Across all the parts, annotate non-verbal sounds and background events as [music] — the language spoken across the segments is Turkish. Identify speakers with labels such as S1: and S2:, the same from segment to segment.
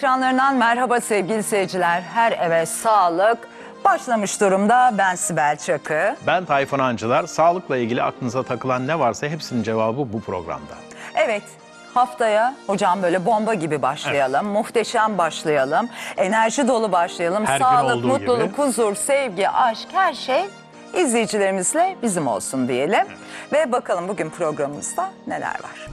S1: ekranlarından merhaba sevgili seyirciler. Her eve sağlık. Başlamış durumda ben Sibel Çakı.
S2: Ben Tayfun Ancılar. Sağlıkla ilgili aklınıza takılan ne varsa hepsinin cevabı bu programda.
S1: Evet haftaya hocam böyle bomba gibi başlayalım. Evet. Muhteşem başlayalım. Enerji dolu başlayalım. Her Sağlık, mutluluk, gibi. huzur, sevgi, aşk her şey izleyicilerimizle bizim olsun diyelim. Evet. Ve bakalım bugün programımızda neler var.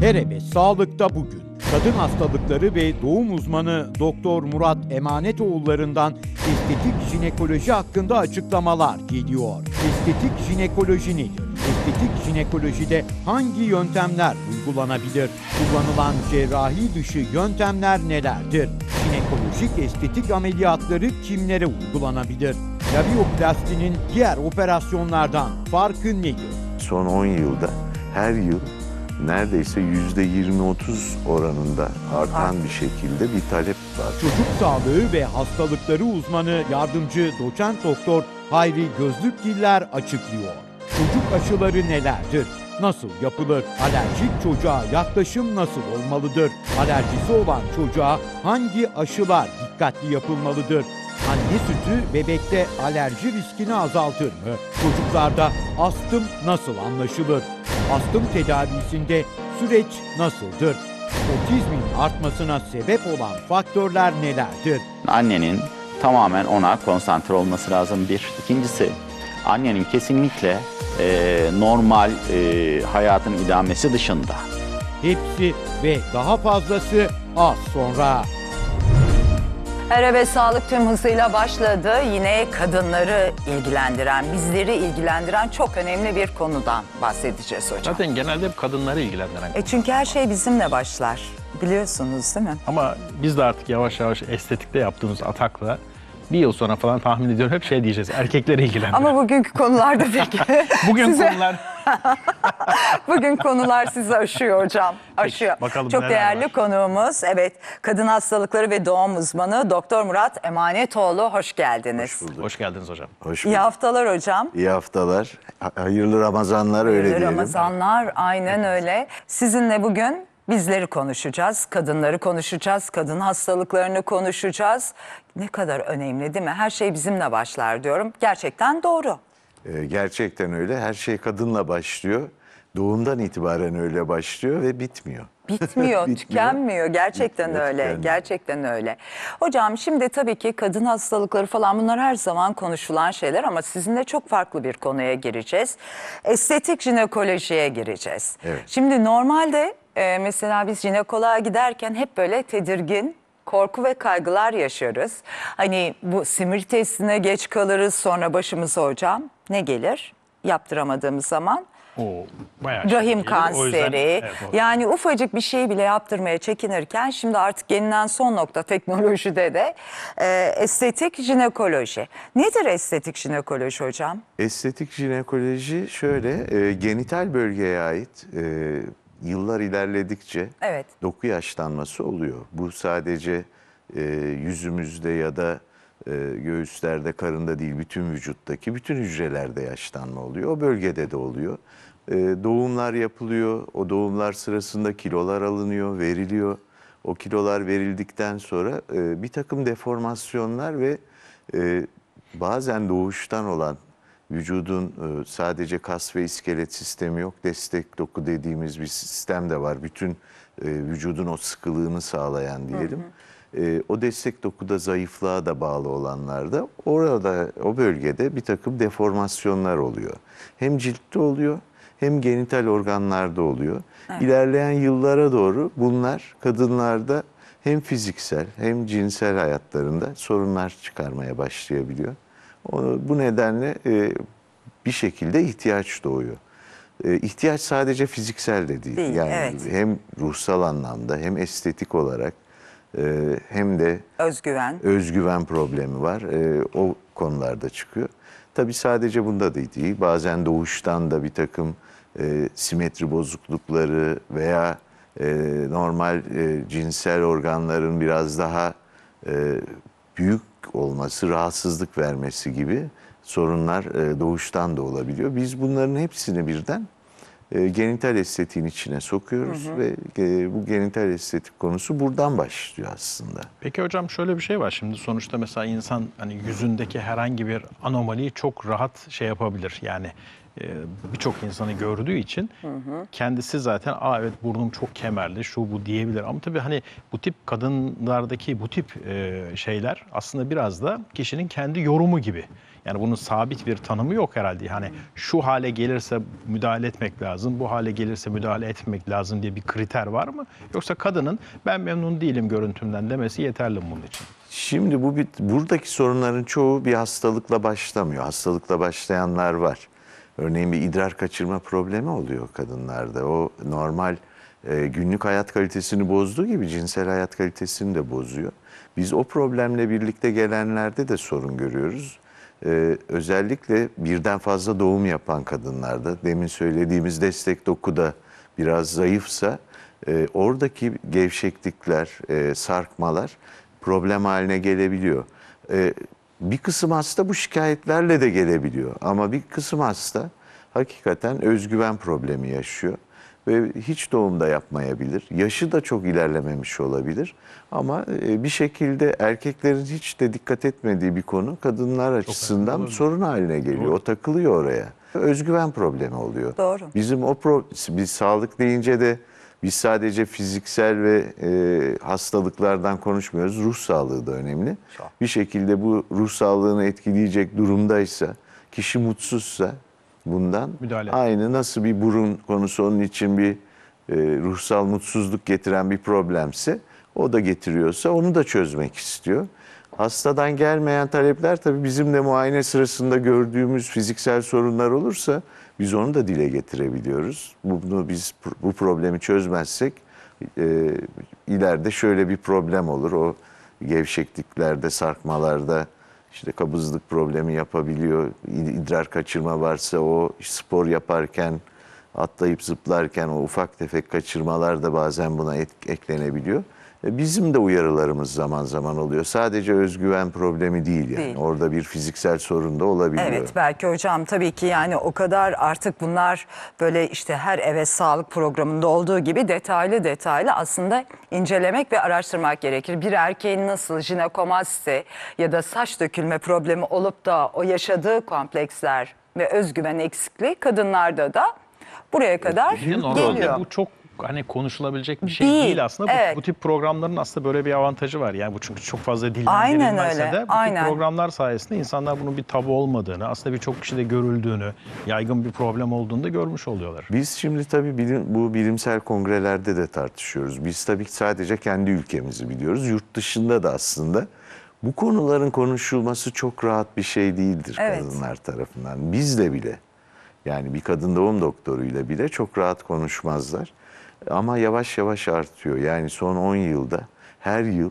S3: Herebe Sağlık'ta bugün kadın hastalıkları ve doğum uzmanı Doktor Murat Emanetoğullarından estetik jinekoloji hakkında açıklamalar geliyor. Estetik jinekoloji nedir? Estetik jinekolojide hangi yöntemler uygulanabilir? Kullanılan cerrahi dışı yöntemler nelerdir? Jinekolojik estetik ameliyatları kimlere uygulanabilir? Labioplastinin diğer operasyonlardan farkı nedir?
S4: Son 10 yılda her yıl neredeyse yüzde 20-30 oranında artan bir şekilde bir talep var.
S3: Çocuk sağlığı ve hastalıkları uzmanı yardımcı doçent doktor Hayri Gözlükgiller açıklıyor. Çocuk aşıları nelerdir? Nasıl yapılır? Alerjik çocuğa yaklaşım nasıl olmalıdır? Alerjisi olan çocuğa hangi aşılar dikkatli yapılmalıdır? Anne sütü bebekte alerji riskini azaltır mı? Çocuklarda astım nasıl anlaşılır? astım tedavisinde süreç nasıldır? Otizmin artmasına sebep olan faktörler nelerdir?
S5: Annenin tamamen ona konsantre olması lazım bir. İkincisi annenin kesinlikle e, normal e, hayatın idamesi dışında.
S3: Hepsi ve daha fazlası az sonra.
S1: Erebe Sağlık tüm hızıyla başladı. Yine kadınları ilgilendiren, bizleri ilgilendiren çok önemli bir konudan bahsedeceğiz
S2: hocam. Zaten genelde hep kadınları ilgilendiren.
S1: E çünkü her şey bizimle başlar.
S2: Biliyorsunuz değil mi? Ama biz de artık yavaş yavaş estetikte yaptığımız atakla bir yıl sonra falan tahmin ediyorum hep şey diyeceğiz. Erkekleri ilgilendiren.
S1: Ama bugünkü konularda peki. [laughs] Bugün size... konular [laughs] Bugün konular sizi aşıyor hocam. Aşıyor. bakalım Çok değerli var. konuğumuz. Evet, kadın hastalıkları ve doğum uzmanı Doktor Murat Emanetoğlu hoş geldiniz. Hoş
S4: bulduk. Hoş geldiniz hocam. Hoş bulduk.
S1: İyi haftalar hocam.
S4: İyi haftalar. Hayırlı Ramazanlar öyle Hayırlı diyelim.
S1: Ramazanlar aynen öyle. Sizinle bugün Bizleri konuşacağız, kadınları konuşacağız, kadın hastalıklarını konuşacağız. Ne kadar önemli değil mi? Her şey bizimle başlar diyorum. Gerçekten doğru.
S4: E, gerçekten öyle. Her şey kadınla başlıyor. Doğumdan itibaren öyle başlıyor ve bitmiyor. [laughs] Bitmiyor, Bitmiyor.
S1: tükenmiyor. Gerçekten Bitmiyor, öyle. tükenmiyor. Gerçekten öyle. Hocam şimdi tabii ki kadın hastalıkları falan bunlar her zaman konuşulan şeyler ama sizinle çok farklı bir konuya gireceğiz. Estetik jinekolojiye gireceğiz. Evet. Şimdi normalde e, mesela biz jinekoloğa giderken hep böyle tedirgin korku ve kaygılar yaşarız. Hani bu simir testine geç kalırız sonra başımıza hocam ne gelir? Yaptıramadığımız zaman
S5: Oo,
S2: şey rahim şey kanseri. Yüzden, evet,
S1: yani ufacık bir şey bile yaptırmaya çekinirken şimdi artık gelinen son nokta teknolojide de e, estetik jinekoloji. Nedir estetik jinekoloji hocam?
S4: Estetik jinekoloji şöyle e, genital bölgeye ait e, yıllar ilerledikçe evet. doku yaşlanması oluyor. Bu sadece e, yüzümüzde ya da e, göğüslerde, karında değil bütün vücuttaki bütün hücrelerde yaşlanma oluyor. O bölgede de oluyor. E, doğumlar yapılıyor. O doğumlar sırasında kilolar alınıyor, veriliyor. O kilolar verildikten sonra e, bir takım deformasyonlar ve e, bazen doğuştan olan vücudun e, sadece kas ve iskelet sistemi yok. Destek doku dediğimiz bir sistem de var. Bütün e, vücudun o sıkılığını sağlayan diyelim. Hı hı. E, o destek dokuda zayıflığa da bağlı olanlarda orada o bölgede bir takım deformasyonlar oluyor. Hem ciltte oluyor hem genital organlarda oluyor. Evet. İlerleyen yıllara doğru bunlar kadınlarda hem fiziksel hem cinsel hayatlarında sorunlar çıkarmaya başlayabiliyor. Bu nedenle e, bir şekilde ihtiyaç doğuyor. E, ihtiyaç sadece fiziksel de değil. değil yani evet. hem ruhsal anlamda hem estetik olarak e, hem de
S1: özgüven
S4: özgüven problemi var. O konularda çıkıyor. Tabii sadece bunda da değil. Bazen doğuştan da bir takım simetri bozuklukları veya normal cinsel organların biraz daha büyük olması, rahatsızlık vermesi gibi sorunlar e, doğuştan da olabiliyor. Biz bunların hepsini birden e, genital estetiğin içine sokuyoruz hı hı. ve e, bu genital estetik konusu buradan başlıyor aslında.
S2: Peki hocam şöyle bir şey var şimdi sonuçta mesela insan hani yüzündeki herhangi bir anomaliyi çok rahat şey yapabilir yani ee, birçok insanı gördüğü için hı hı. kendisi zaten aa evet burnum çok kemerli şu bu diyebilir ama tabii hani bu tip kadınlardaki bu tip e, şeyler aslında biraz da kişinin kendi yorumu gibi. Yani bunun sabit bir tanımı yok herhalde. Hani şu hale gelirse müdahale etmek lazım, bu hale gelirse müdahale etmek lazım diye bir kriter var mı? Yoksa kadının ben memnun değilim görüntümden demesi yeterli mi bunun için?
S4: Şimdi bu bir, buradaki sorunların çoğu bir hastalıkla başlamıyor. Hastalıkla başlayanlar var. Örneğin bir idrar kaçırma problemi oluyor kadınlarda. O normal e, günlük hayat kalitesini bozduğu gibi cinsel hayat kalitesini de bozuyor. Biz o problemle birlikte gelenlerde de sorun görüyoruz. Ee, özellikle birden fazla doğum yapan kadınlarda demin söylediğimiz destek dokuda biraz zayıfsa e, oradaki gevşeklikler, e, sarkmalar problem haline gelebiliyor. E, bir kısım hasta bu şikayetlerle de gelebiliyor. Ama bir kısım hasta hakikaten özgüven problemi yaşıyor ve hiç doğumda yapmayabilir. Yaşı da çok ilerlememiş olabilir. Ama e, bir şekilde erkeklerin hiç de dikkat etmediği bir konu kadınlar açısından önemli, sorun haline geliyor. Doğru. O takılıyor oraya. Özgüven problemi oluyor. Doğru. Bizim o pro biz sağlık deyince de biz sadece fiziksel ve e, hastalıklardan konuşmuyoruz. Ruh sağlığı da önemli. Bir şekilde bu ruh sağlığını etkileyecek durumdaysa, kişi mutsuzsa bundan Müdahale. aynı nasıl bir burun konusu onun için bir e, ruhsal mutsuzluk getiren bir problemse o da getiriyorsa onu da çözmek istiyor. Hastadan gelmeyen talepler tabii bizim de muayene sırasında gördüğümüz fiziksel sorunlar olursa biz onu da dile getirebiliyoruz. Bunu biz bu problemi çözmezsek e, ileride şöyle bir problem olur. O gevşekliklerde, sarkmalarda işte kabızlık problemi yapabiliyor. İdrar kaçırma varsa o spor yaparken atlayıp zıplarken o ufak tefek kaçırmalar da bazen buna eklenebiliyor. E, bizim de uyarılarımız zaman zaman oluyor. Sadece özgüven problemi değil yani. Değil. Orada bir fiziksel sorun da olabiliyor. Evet
S1: belki hocam tabii ki yani o kadar artık bunlar böyle işte her eve sağlık programında olduğu gibi detaylı detaylı aslında incelemek ve araştırmak gerekir. Bir erkeğin nasıl jinekomasti ya da saç dökülme problemi olup da o yaşadığı kompleksler ve özgüven eksikliği kadınlarda da buraya kadar geliyor. bu
S2: çok hani konuşulabilecek bir şey değil, değil aslında. Evet. Bu, bu tip programların aslında böyle bir avantajı var. Yani bu çünkü çok fazla dil Aynen de bu Aynen. tip programlar sayesinde insanlar bunun bir tabu olmadığını, aslında birçok kişide görüldüğünü, yaygın bir problem olduğunu da görmüş oluyorlar.
S4: Biz şimdi tabii bilim, bu bilimsel kongrelerde de tartışıyoruz. Biz tabii sadece kendi ülkemizi biliyoruz. Yurt dışında da aslında bu konuların konuşulması çok rahat bir şey değildir evet. kadınlar tarafından. Biz de bile yani bir kadın doğum doktoruyla bile çok rahat konuşmazlar. Ama yavaş yavaş artıyor. Yani son 10 yılda her yıl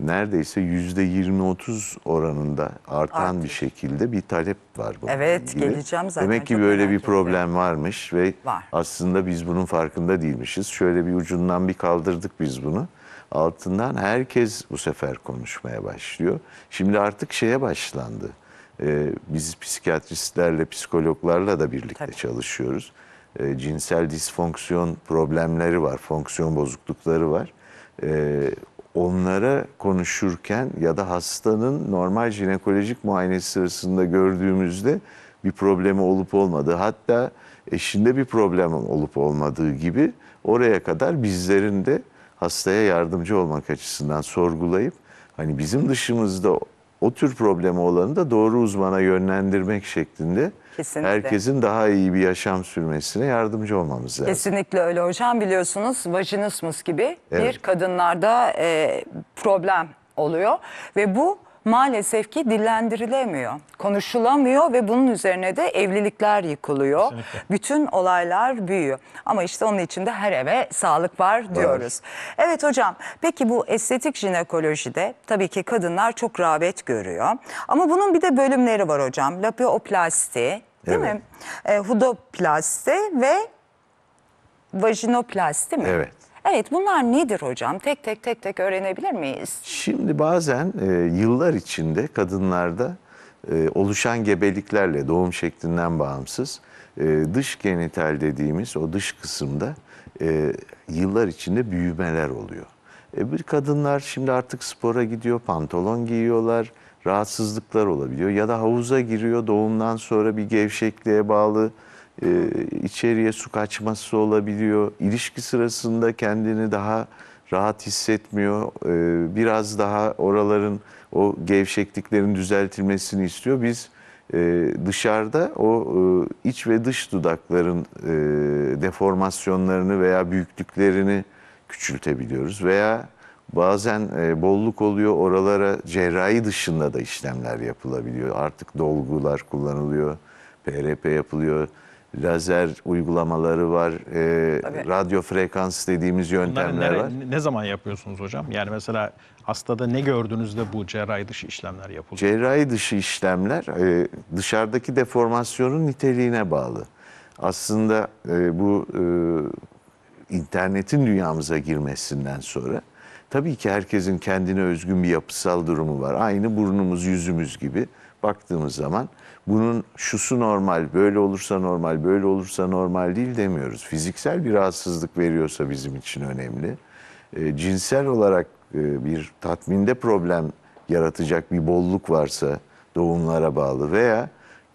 S4: neredeyse yüzde 20-30 oranında artan Artık. bir şekilde bir talep var. Bunun evet ilgili. geleceğim zaten. Demek ki böyle bir problem ediyorum. varmış ve var. aslında biz bunun farkında değilmişiz. Şöyle bir ucundan bir kaldırdık biz bunu. Altından herkes bu sefer konuşmaya başlıyor. Şimdi artık şeye başlandı. Ee, biz psikiyatristlerle, psikologlarla da birlikte Tabii. çalışıyoruz e, cinsel disfonksiyon problemleri var, fonksiyon bozuklukları var. E, onlara konuşurken ya da hastanın normal jinekolojik muayenesi sırasında gördüğümüzde bir problemi olup olmadığı hatta eşinde bir problem olup olmadığı gibi oraya kadar bizlerin de hastaya yardımcı olmak açısından sorgulayıp hani bizim dışımızda o tür problemi olanı da doğru uzmana yönlendirmek şeklinde Kesinlikle. herkesin daha iyi bir yaşam sürmesine yardımcı olmamız lazım.
S1: Kesinlikle öyle hocam biliyorsunuz vajinismus gibi evet. bir kadınlarda e, problem oluyor ve bu maalesef ki dillendirilemiyor, konuşulamıyor ve bunun üzerine de evlilikler yıkılıyor. Kesinlikle. Bütün olaylar büyüyor. Ama işte onun içinde her eve sağlık var diyoruz. Var. Evet hocam peki bu estetik jinekolojide tabii ki kadınlar çok rağbet görüyor. Ama bunun bir de bölümleri var hocam. Lapioplasti değil evet. mi? E, hudoplasti ve vajinoplasti mi? Evet. Evet bunlar nedir hocam? Tek tek tek tek öğrenebilir miyiz?
S4: Şimdi bazen e, yıllar içinde kadınlarda e, oluşan gebeliklerle doğum şeklinden bağımsız e, dış genital dediğimiz o dış kısımda e, yıllar içinde büyümeler oluyor. E, bir kadınlar şimdi artık spora gidiyor, pantolon giyiyorlar, rahatsızlıklar olabiliyor ya da havuza giriyor doğumdan sonra bir gevşekliğe bağlı e, içeriye su kaçması olabiliyor. İlişki sırasında kendini daha rahat hissetmiyor. E, biraz daha oraların o gevşekliklerin düzeltilmesini istiyor. Biz e, dışarıda o e, iç ve dış dudakların e, deformasyonlarını veya büyüklüklerini küçültebiliyoruz veya Bazen e, bolluk oluyor oralara cerrahi dışında da işlemler yapılabiliyor. Artık dolgular kullanılıyor, PRP yapılıyor lazer uygulamaları var, e, radyo frekans dediğimiz yöntemler var.
S2: Ne zaman yapıyorsunuz hocam? Yani mesela hastada ne gördüğünüzde bu cerrahi dışı işlemler yapılıyor?
S4: Cerrahi dışı işlemler e, dışarıdaki deformasyonun niteliğine bağlı. Aslında e, bu e, internetin dünyamıza girmesinden sonra tabii ki herkesin kendine özgün bir yapısal durumu var. Aynı burnumuz, yüzümüz gibi baktığımız zaman bunun şusu normal, böyle olursa normal, böyle olursa normal değil demiyoruz. Fiziksel bir rahatsızlık veriyorsa bizim için önemli. E, cinsel olarak e, bir tatminde problem yaratacak bir bolluk varsa doğumlara bağlı veya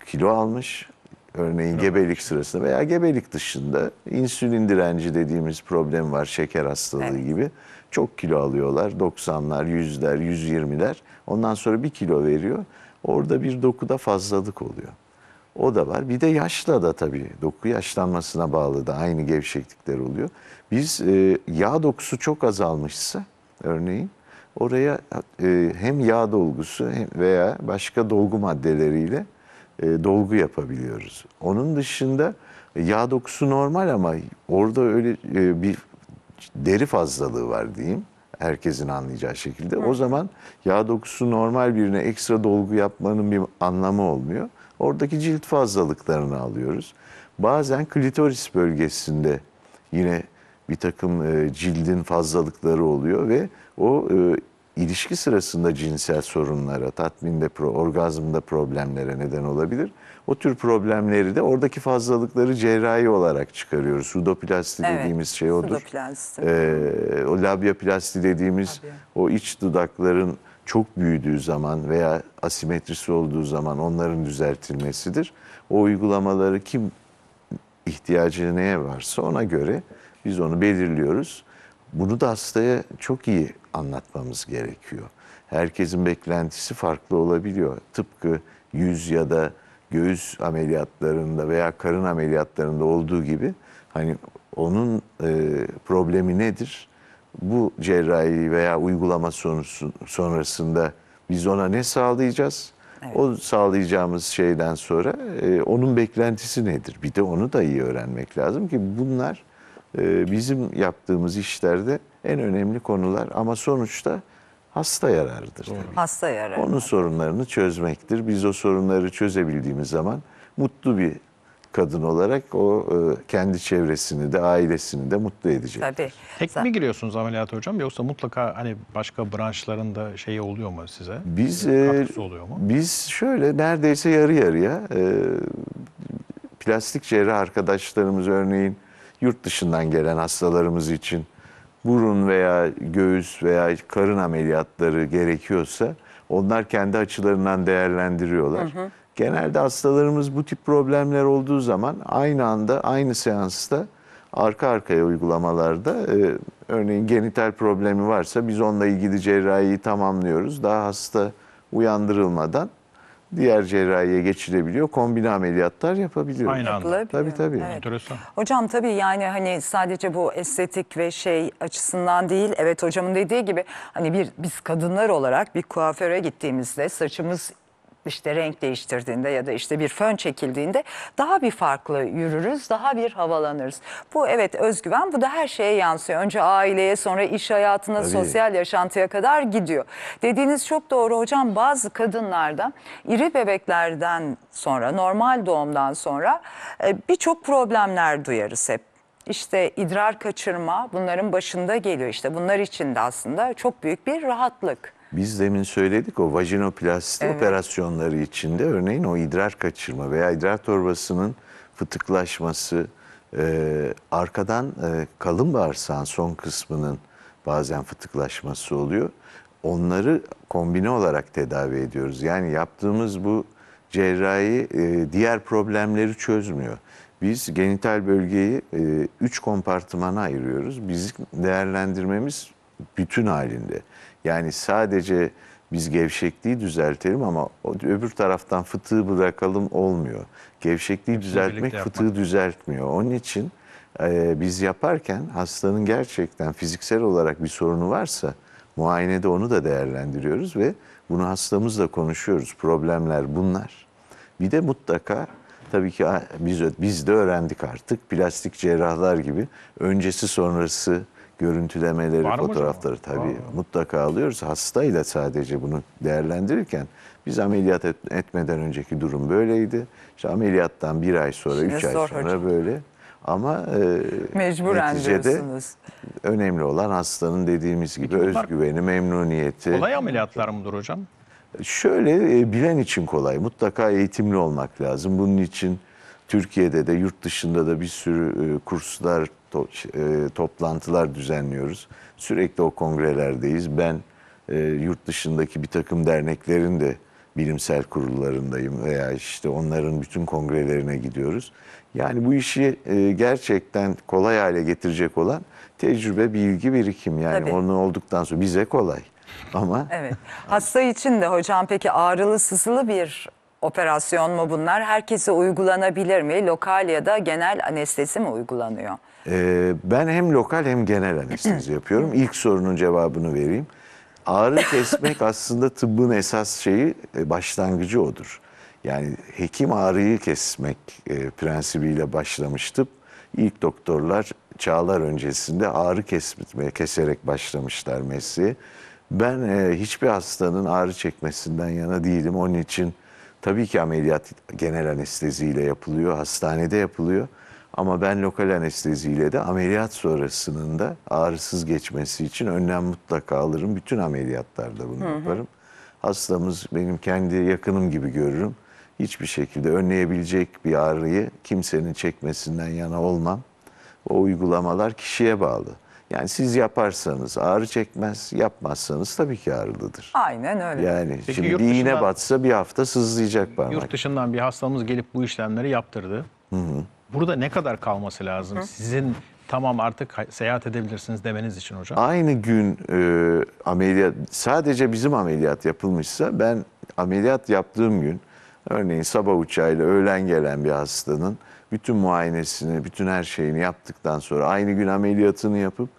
S4: kilo almış örneğin evet. gebelik sırasında veya gebelik dışında insülin direnci dediğimiz problem var şeker hastalığı evet. gibi. Çok kilo alıyorlar 90'lar, 100'ler, 120'ler. Ondan sonra bir kilo veriyor. Orada bir dokuda fazlalık oluyor. O da var. Bir de yaşla da tabii doku yaşlanmasına bağlı da aynı gevşeklikler oluyor. Biz e, yağ dokusu çok azalmışsa örneğin oraya e, hem yağ dolgusu hem veya başka dolgu maddeleriyle e, dolgu yapabiliyoruz. Onun dışında e, yağ dokusu normal ama orada öyle e, bir deri fazlalığı var diyeyim herkesin anlayacağı şekilde. Hı. O zaman yağ dokusu normal birine ekstra dolgu yapmanın bir anlamı olmuyor. Oradaki cilt fazlalıklarını alıyoruz. Bazen klitoris bölgesinde yine bir takım e, cildin fazlalıkları oluyor ve o e, ilişki sırasında cinsel sorunlara, tatminde, pro, orgazmda problemlere neden olabilir. O tür problemleri de oradaki fazlalıkları cerrahi olarak çıkarıyoruz. Rudoplasti evet, dediğimiz şey odur. Rudoplasti. Ee, o plasti dediğimiz Tabii. o iç dudakların çok büyüdüğü zaman veya asimetrisi olduğu zaman onların düzeltilmesidir. O uygulamaları kim ihtiyacı neye varsa ona göre biz onu belirliyoruz. Bunu da hastaya çok iyi anlatmamız gerekiyor. Herkesin beklentisi farklı olabiliyor. Tıpkı yüz ya da göğüs ameliyatlarında veya karın ameliyatlarında olduğu gibi hani onun e, problemi nedir? Bu cerrahi veya uygulama sonusu, sonrasında biz ona ne sağlayacağız? Evet. O sağlayacağımız şeyden sonra e, onun beklentisi nedir? Bir de onu da iyi öğrenmek lazım ki bunlar e, bizim yaptığımız işlerde en önemli konular ama sonuçta hasta yararıdır. Tabii.
S1: Hasta yararı. Onun
S4: sorunlarını çözmektir. Biz o sorunları çözebildiğimiz zaman mutlu bir kadın olarak o e, kendi çevresini de ailesini de mutlu edecek.
S2: Tabii. Tek mi giriyorsunuz ameliyata hocam yoksa mutlaka hani başka branşlarında şey oluyor mu size? Biz e, e, oluyor mu?
S4: Biz şöyle neredeyse yarı yarıya plastik cerrah arkadaşlarımız örneğin yurt dışından gelen hastalarımız için burun veya göğüs veya karın ameliyatları gerekiyorsa onlar kendi açılarından değerlendiriyorlar. Hı hı. Genelde hastalarımız bu tip problemler olduğu zaman aynı anda aynı seansta arka arkaya uygulamalarda e, örneğin genital problemi varsa biz onunla ilgili cerrahiyi tamamlıyoruz. Daha hasta uyandırılmadan diğer cerrahiye geçirebiliyor. Kombine ameliyatlar yapabiliyor. Aynı anda. Tabii tabii. Evet.
S1: Enteresan. Hocam tabii yani hani sadece bu estetik ve şey açısından değil. Evet hocamın dediği gibi hani bir biz kadınlar olarak bir kuaföre gittiğimizde saçımız işte renk değiştirdiğinde ya da işte bir fön çekildiğinde daha bir farklı yürürüz, daha bir havalanırız. Bu evet özgüven, bu da her şeye yansıyor. Önce aileye, sonra iş hayatına, Tabii. sosyal yaşantıya kadar gidiyor. Dediğiniz çok doğru hocam. Bazı kadınlarda iri bebeklerden sonra, normal doğumdan sonra e, birçok problemler duyarız hep İşte idrar kaçırma bunların başında geliyor işte bunlar için de aslında çok büyük bir rahatlık.
S4: Biz demin söyledik o vajinoplastik evet. operasyonları içinde örneğin o idrar kaçırma veya idrar torbasının fıtıklaşması, e, arkadan e, kalın bağırsağın son kısmının bazen fıtıklaşması oluyor. Onları kombine olarak tedavi ediyoruz. Yani yaptığımız bu cerrahi e, diğer problemleri çözmüyor. Biz genital bölgeyi 3 e, kompartımana ayırıyoruz. Bizim değerlendirmemiz bütün halinde. Yani sadece biz gevşekliği düzeltelim ama öbür taraftan fıtığı bırakalım olmuyor. Gevşekliği Hepsini düzeltmek fıtığı düzeltmiyor. Onun için e, biz yaparken hastanın gerçekten fiziksel olarak bir sorunu varsa muayenede onu da değerlendiriyoruz ve bunu hastamızla konuşuyoruz. Problemler bunlar. Bir de mutlaka tabii ki biz, biz de öğrendik artık plastik cerrahlar gibi öncesi sonrası görüntülemeleri, Var fotoğrafları tabii Var. mutlaka alıyoruz. Hastayla sadece bunu değerlendirirken biz ameliyat et, etmeden önceki durum böyleydi. İşte ameliyattan bir ay sonra, Şimdi üç ay sonra hocam. böyle. Ama e, Mecburen neticede diyorsunuz. önemli olan hastanın dediğimiz gibi Peki özgüveni, memnuniyeti. Kolay
S2: ameliyatlar mıdır hocam?
S4: Şöyle e, bilen için kolay. Mutlaka eğitimli olmak lazım. Bunun için Türkiye'de de yurt dışında da bir sürü e, kurslar to, e, toplantılar düzenliyoruz. Sürekli o kongrelerdeyiz. Ben e, yurt dışındaki bir takım derneklerin de bilimsel kurullarındayım veya işte onların bütün kongrelerine gidiyoruz. Yani bu işi e, gerçekten kolay hale getirecek olan tecrübe, bilgi, birikim. Yani Tabii. onun olduktan sonra bize kolay ama...
S1: Evet. Hasta için de hocam peki ağrılı sızılı bir Operasyon mu bunlar? Herkese uygulanabilir mi? Lokal ya da genel anestezi mi uygulanıyor?
S4: Ee, ben hem lokal hem genel anestezi [clears throat] yapıyorum. İlk sorunun cevabını vereyim. Ağrı [clears throat] kesmek aslında tıbbın esas şeyi, e, başlangıcı odur. Yani hekim ağrıyı kesmek e, prensibiyle başlamıştı. İlk doktorlar çağlar öncesinde ağrı kesme, keserek başlamışlar mesleği. Ben e, hiçbir hastanın ağrı çekmesinden yana değilim. Onun için Tabii ki ameliyat genel anesteziyle yapılıyor, hastanede yapılıyor. Ama ben lokal anesteziyle de ameliyat sonrasının da ağrısız geçmesi için önlem mutlaka alırım. Bütün ameliyatlarda bunu hı hı. yaparım. Hastamız benim kendi yakınım gibi görürüm. Hiçbir şekilde önleyebilecek bir ağrıyı kimsenin çekmesinden yana olmam. O uygulamalar kişiye bağlı. Yani siz yaparsanız ağrı çekmez, yapmazsanız tabii ki ağrılıdır.
S1: Aynen
S2: öyle. Yani Peki şimdi yurt iğne dışından-
S4: batsa bir hafta sızlayacak parmak. Yurt
S2: dışından bir hastamız gelip bu işlemleri yaptırdı. Burada ne kadar kalması lazım? Sizin tamam artık seyahat edebilirsiniz demeniz için hocam.
S4: Aynı gün e, ameliyat sadece bizim ameliyat yapılmışsa ben ameliyat yaptığım gün örneğin sabah uçağıyla öğlen gelen bir hastanın bütün muayenesini, bütün her şeyini yaptıktan sonra aynı gün ameliyatını yapıp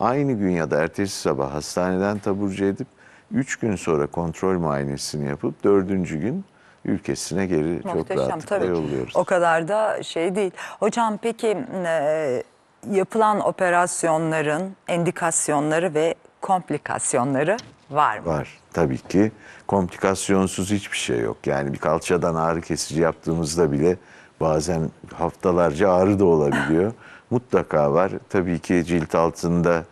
S4: Aynı gün ya da ertesi sabah hastaneden taburcu edip 3 gün sonra kontrol muayenesini yapıp 4. gün ülkesine geri Muhteşem, çok rahatlıkla tabii. yolluyoruz. O
S1: kadar da şey değil. Hocam peki e, yapılan operasyonların endikasyonları ve komplikasyonları var mı? Var
S4: tabii ki. Komplikasyonsuz hiçbir şey yok. Yani bir kalçadan ağrı kesici yaptığımızda bile bazen haftalarca ağrı da olabiliyor. [laughs] mutlaka var. Tabii ki cilt altında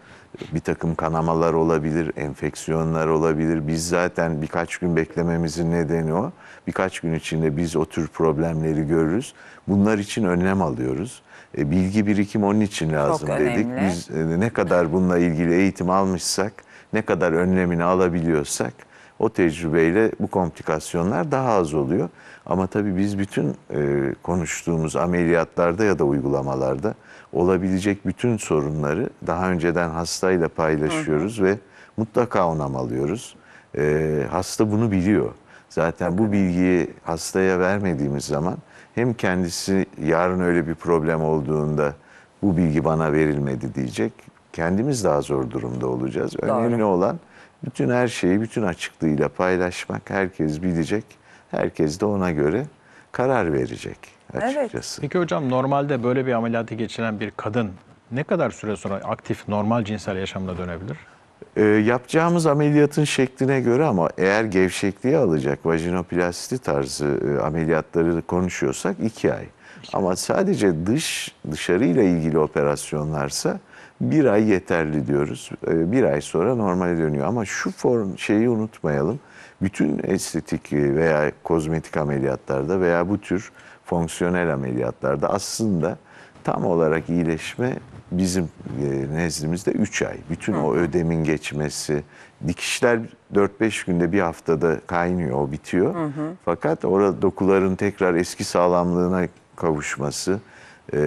S4: bir takım kanamalar olabilir, enfeksiyonlar olabilir. Biz zaten birkaç gün beklememizin nedeni o. Birkaç gün içinde biz o tür problemleri görürüz. Bunlar için önlem alıyoruz. E, bilgi birikim onun için lazım Çok dedik. Biz e, ne kadar bununla ilgili eğitim almışsak, ne kadar önlemini alabiliyorsak o tecrübeyle bu komplikasyonlar daha az oluyor. Ama tabii biz bütün e, konuştuğumuz ameliyatlarda ya da uygulamalarda olabilecek bütün sorunları daha önceden hastayla paylaşıyoruz hı hı. ve mutlaka onam alıyoruz. Ee, hasta bunu biliyor. Zaten bu bilgiyi hastaya vermediğimiz zaman hem kendisi yarın öyle bir problem olduğunda bu bilgi bana verilmedi diyecek. Kendimiz daha zor durumda olacağız. Doğru. Önemli olan bütün her şeyi bütün açıklığıyla paylaşmak. Herkes bilecek. Herkes de ona göre karar verecek
S2: açıkçası. Peki hocam normalde böyle bir ameliyatı geçiren bir kadın ne kadar süre sonra aktif normal cinsel yaşamına dönebilir?
S4: E, yapacağımız ameliyatın şekline göre ama eğer gevşekliği alacak vajinoplasti tarzı e, ameliyatları konuşuyorsak iki ay. Ama sadece dış dışarıyla ilgili operasyonlarsa bir ay yeterli diyoruz. E, bir ay sonra normale dönüyor. Ama şu form şeyi unutmayalım. Bütün estetik e, veya kozmetik ameliyatlarda veya bu tür fonksiyonel ameliyatlarda aslında tam olarak iyileşme bizim e, nezdimizde 3 ay. Bütün o ödemin geçmesi, dikişler 4-5 günde bir haftada kaynıyor, o bitiyor. Hı hı. Fakat orada dokuların tekrar eski sağlamlığına kavuşması, e,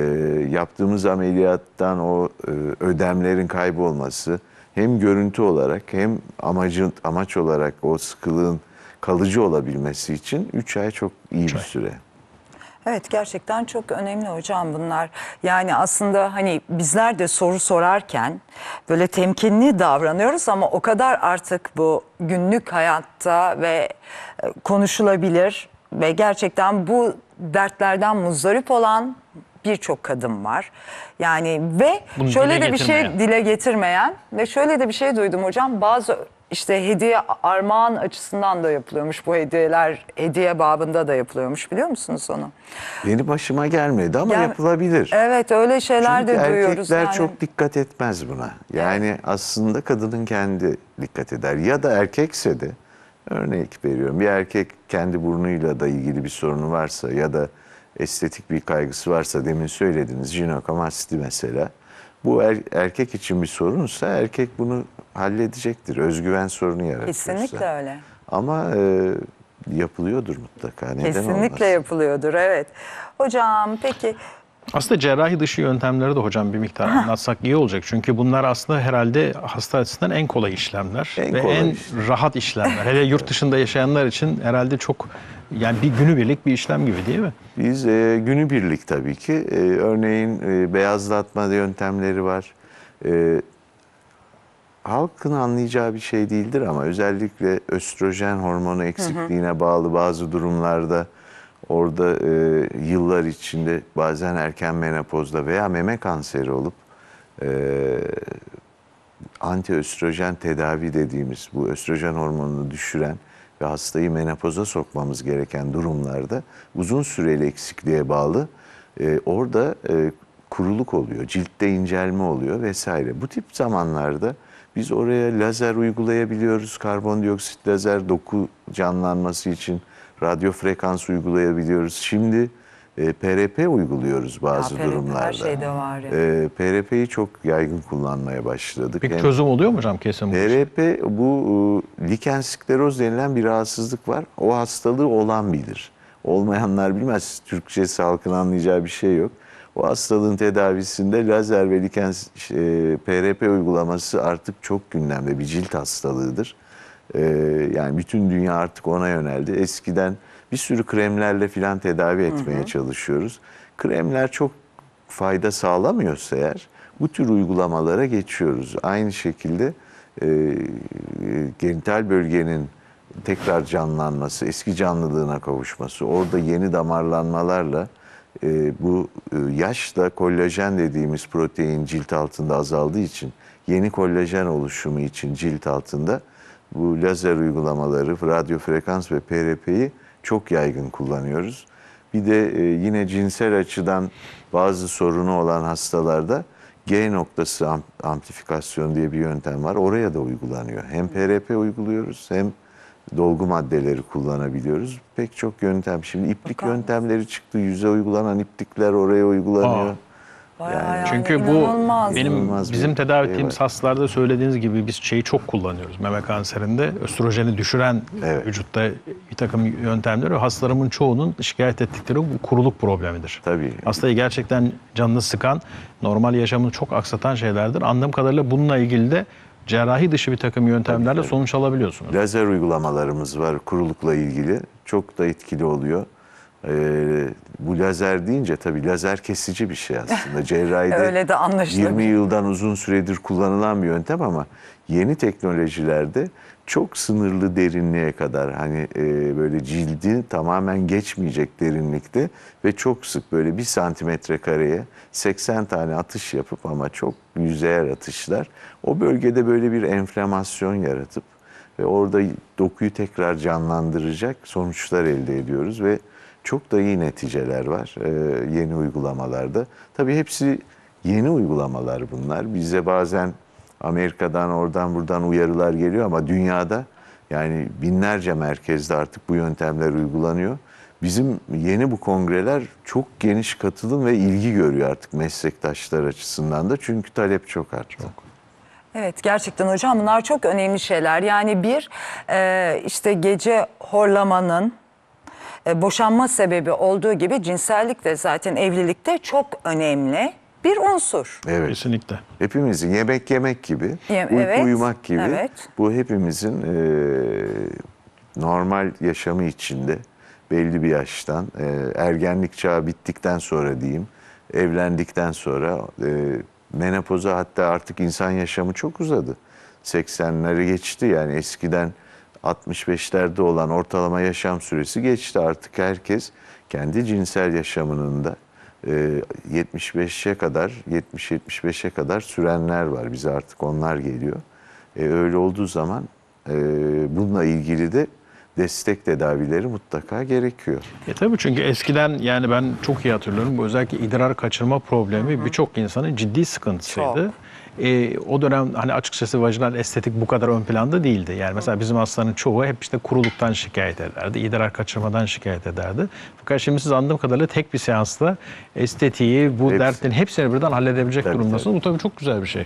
S4: yaptığımız ameliyattan o e, ödemlerin kaybolması, hem görüntü olarak hem amacın amaç olarak o sıkılığın kalıcı olabilmesi için 3 ay çok iyi bir süre.
S1: Evet gerçekten çok önemli hocam bunlar. Yani aslında hani bizler de soru sorarken böyle temkinli davranıyoruz ama o kadar artık bu günlük hayatta ve e, konuşulabilir ve gerçekten bu dertlerden muzdarip olan birçok kadın var. Yani ve Bunu şöyle de bir şey dile getirmeyen ve şöyle de bir şey duydum hocam bazı işte hediye armağan açısından da yapılıyormuş bu hediyeler. Hediye babında da yapılıyormuş biliyor musunuz onu?
S4: Yeni başıma gelmedi ama yani, yapılabilir.
S1: Evet öyle şeyler Çünkü de duyuyoruz. erkekler yani. çok
S4: dikkat etmez buna. Yani evet. aslında kadının kendi dikkat eder. Ya da erkekse de örnek veriyorum bir erkek kendi burnuyla da ilgili bir sorunu varsa ya da estetik bir kaygısı varsa demin söylediğiniz jinokamasti mesela bu er, erkek için bir sorunsa erkek bunu halledecektir. Özgüven sorunu yaratıyorsa.
S1: Kesinlikle öyle.
S4: Ama e, yapılıyordur mutlaka. Neden Kesinlikle
S1: olmaz? yapılıyordur evet. Hocam peki
S2: aslında cerrahi dışı yöntemleri de hocam bir miktar [laughs] anlatsak iyi olacak. Çünkü bunlar aslında herhalde hasta açısından en kolay işlemler en ve kolay en işlem. rahat işlemler. Hele yurt dışında yaşayanlar için herhalde çok yani bir günübirlik bir işlem
S4: gibi değil mi? Biz e, günübirlik tabii ki. E, örneğin e, beyazlatma yöntemleri var. E, halkın anlayacağı bir şey değildir ama özellikle östrojen hormonu eksikliğine bağlı bazı durumlarda orada e, yıllar içinde bazen erken menopozda veya meme kanseri olup e, östrojen tedavi dediğimiz bu östrojen hormonunu düşüren ve hastayı menopoza sokmamız gereken durumlarda uzun süreli eksikliğe bağlı e, orada e, kuruluk oluyor, ciltte incelme oluyor vesaire. Bu tip zamanlarda biz oraya lazer uygulayabiliyoruz. Karbondioksit lazer doku canlanması için radyo frekans uygulayabiliyoruz. Şimdi e, PRP uyguluyoruz bazı ya, PRP, durumlarda. Her şeyde var. E, PRP'yi çok yaygın kullanmaya başladık. Bir yani, çözüm oluyor mu hocam kesin? PRP bu e, liken skleroz denilen bir rahatsızlık var. O hastalığı olan bilir. Olmayanlar bilmez. Türkçe halkın anlayacağı bir şey yok. O hastalığın tedavisinde lazer ve liken e, PRP uygulaması artık çok gündemde bir cilt hastalığıdır. E, yani bütün dünya artık ona yöneldi. Eskiden bir sürü kremlerle filan tedavi etmeye hı hı. çalışıyoruz. Kremler çok fayda sağlamıyorsa eğer bu tür uygulamalara geçiyoruz. Aynı şekilde e, genital bölgenin tekrar canlanması, eski canlılığına kavuşması, orada yeni damarlanmalarla e, bu e, yaşla kollajen dediğimiz protein cilt altında azaldığı için yeni kollajen oluşumu için cilt altında bu lazer uygulamaları, radyo frekans ve PRP'yi çok yaygın kullanıyoruz. Bir de e, yine cinsel açıdan bazı sorunu olan hastalarda G noktası amplifikasyon diye bir yöntem var. Oraya da uygulanıyor. Hem PRP uyguluyoruz hem dolgu maddeleri kullanabiliyoruz. Pek çok yöntem. Şimdi iplik Bakalım. yöntemleri çıktı. Yüze uygulanan iplikler oraya uygulanıyor. yani. Çünkü bu
S2: benim inanılmaz bizim tedavi şey ettiğimiz var. hastalarda söylediğiniz gibi biz şeyi çok kullanıyoruz. Meme kanserinde östrojeni düşüren evet. vücutta bir takım yöntemleri hastalarımın çoğunun şikayet ettikleri bu kuruluk problemidir. Tabii. Hastayı gerçekten canını sıkan, normal yaşamını çok aksatan şeylerdir. Anladığım kadarıyla bununla ilgili de cerrahi dışı bir takım yöntemlerle sonuç alabiliyorsunuz.
S4: Lazer uygulamalarımız var kurulukla ilgili. Çok da etkili oluyor. Ee, bu lazer deyince tabii lazer kesici bir şey aslında. [laughs] Cerrahide Öyle
S1: de 20
S4: yıldan uzun süredir kullanılan bir yöntem ama yeni teknolojilerde çok sınırlı derinliğe kadar hani e, böyle cildi tamamen geçmeyecek derinlikte ve çok sık böyle bir santimetre kareye 80 tane atış yapıp ama çok yüzeyer atışlar o bölgede böyle bir enflamasyon yaratıp ve orada dokuyu tekrar canlandıracak sonuçlar elde ediyoruz ve çok da iyi neticeler var e, yeni uygulamalarda. Tabii hepsi yeni uygulamalar bunlar. Bize bazen Amerika'dan oradan buradan uyarılar geliyor ama dünyada yani binlerce merkezde artık bu yöntemler uygulanıyor. Bizim yeni bu kongreler çok geniş katılım ve ilgi görüyor artık meslektaşlar açısından da çünkü talep çok artık. Çok.
S1: Evet gerçekten hocam bunlar çok önemli şeyler. Yani bir e, işte gece horlamanın e, boşanma sebebi olduğu gibi cinsellik de zaten evlilikte çok önemli bir unsur.
S4: Evet. Kesinlikle. Hepimizin yemek yemek gibi, Ye- uyku evet, uyumak gibi evet. bu hepimizin e, normal yaşamı içinde belli bir yaştan e, ergenlik çağı bittikten sonra diyeyim evlendikten sonra e, menopoza hatta artık insan yaşamı çok uzadı. 80'leri geçti yani eskiden 65'lerde olan ortalama yaşam süresi geçti. Artık herkes kendi cinsel yaşamının da 75'e kadar, 70-75'e kadar sürenler var. Bize artık onlar geliyor. E, öyle olduğu zaman e, bununla ilgili de destek tedavileri mutlaka gerekiyor.
S2: E tabii çünkü eskiden yani ben çok iyi hatırlıyorum özellikle idrar kaçırma problemi birçok insanın ciddi sıkıntısıydı. Çok e, o dönem hani açıkçası vajinal estetik bu kadar ön planda değildi. Yani mesela bizim hastaların çoğu hep işte kuruluktan şikayet ederdi, idrar kaçırmadan şikayet ederdi. Fakat şimdi siz anladığım kadarıyla tek bir seansla estetiği, bu Hepsi. dertlerin hepsini birden halledebilecek Tabii, durumdasınız. Bu tabii
S4: çok güzel bir şey.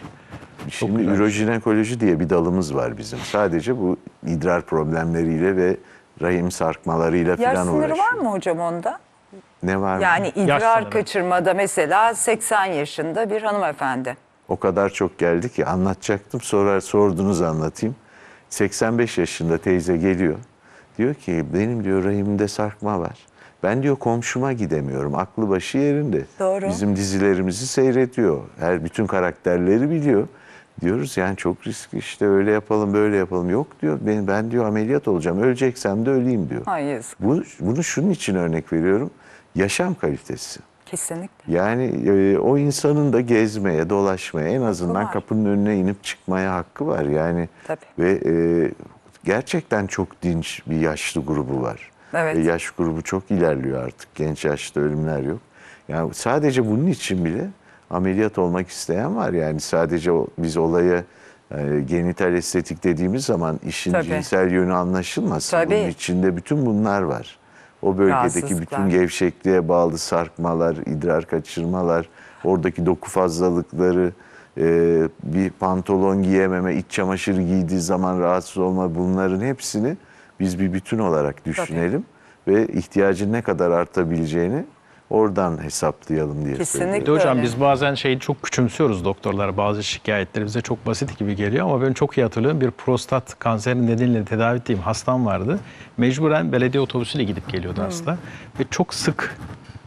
S4: Şimdi şey. ürojinekoloji diye bir dalımız var bizim. Sadece bu idrar problemleriyle ve rahim sarkmalarıyla Yaş falan uğraşıyor. sınırı
S1: var mı hocam onda?
S4: Ne var mı? Yani idrar sınırı.
S1: kaçırmada mesela 80 yaşında bir hanımefendi.
S4: O kadar çok geldi ki anlatacaktım. Sorar sordunuz anlatayım. 85 yaşında teyze geliyor. Diyor ki benim diyor rahimde sarkma var. Ben diyor komşuma gidemiyorum. Aklı başı yerinde. Doğru. Bizim dizilerimizi seyrediyor. Her bütün karakterleri biliyor. Diyoruz yani çok riskli işte öyle yapalım böyle yapalım. Yok diyor ben, ben diyor ameliyat olacağım. Öleceksem de öleyim diyor. Hayır. Bu bunu şunun için örnek veriyorum. Yaşam kalitesi. Kesinlikle. Yani e, o insanın da gezmeye, dolaşmaya, en azından kapının önüne inip çıkmaya hakkı var. Yani Tabii. ve e, gerçekten çok dinç bir yaşlı grubu var. Evet. E, yaş grubu çok ilerliyor artık. Genç yaşta ölümler yok. Yani sadece bunun için bile ameliyat olmak isteyen var. Yani sadece biz olayı e, genital estetik dediğimiz zaman işin Tabii. cinsel yönü anlaşılmasın. Tabii. Bunun içinde bütün bunlar var. O bölgedeki bütün gevşekliğe bağlı sarkmalar, idrar kaçırmalar, oradaki doku fazlalıkları, e, bir pantolon giyememe, iç çamaşır giydiği zaman rahatsız olma bunların hepsini biz bir bütün olarak düşünelim Tabii. ve ihtiyacın ne kadar artabileceğini Oradan hesaplayalım diye Kesinlikle söylüyorum. hocam biz
S2: bazen şeyi çok küçümsüyoruz doktorlar. Bazı şikayetlerimize çok basit gibi geliyor ama ben çok iyi hatırlıyorum. Bir prostat kanseri nedeniyle tedavi ettiğim hastam vardı. Mecburen belediye otobüsüyle gidip geliyordu hmm. hasta. Ve çok sık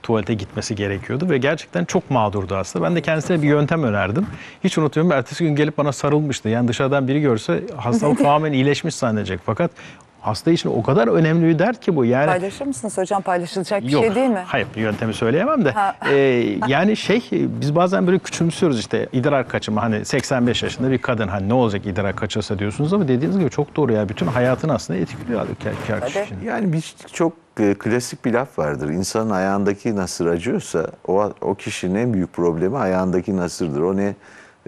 S2: tuvalete gitmesi gerekiyordu ve gerçekten çok mağdurdu aslında. Ben de kendisine bir yöntem önerdim. Hiç unutmuyorum ertesi gün gelip bana sarılmıştı. Yani dışarıdan biri görse hastam [laughs] tamamen iyileşmiş zannedecek. Fakat Hasta için o kadar önemli bir dert ki bu. Yani
S1: Paylaşır mısınız hocam? Paylaşılacak bir şey Yok, şey değil mi?
S2: Hayır yöntemi söyleyemem de. E, yani şey biz bazen böyle küçümsüyoruz işte idrar kaçımı. Hani 85 yaşında bir kadın hani ne olacak idrar kaçırsa diyorsunuz ama dediğiniz gibi çok doğru ya. Bütün hayatın aslında etkiliyor erkek Yani biz
S4: çok e, klasik bir laf vardır. İnsanın ayağındaki nasır acıyorsa o, o kişinin en büyük problemi ayağındaki nasırdır. O ne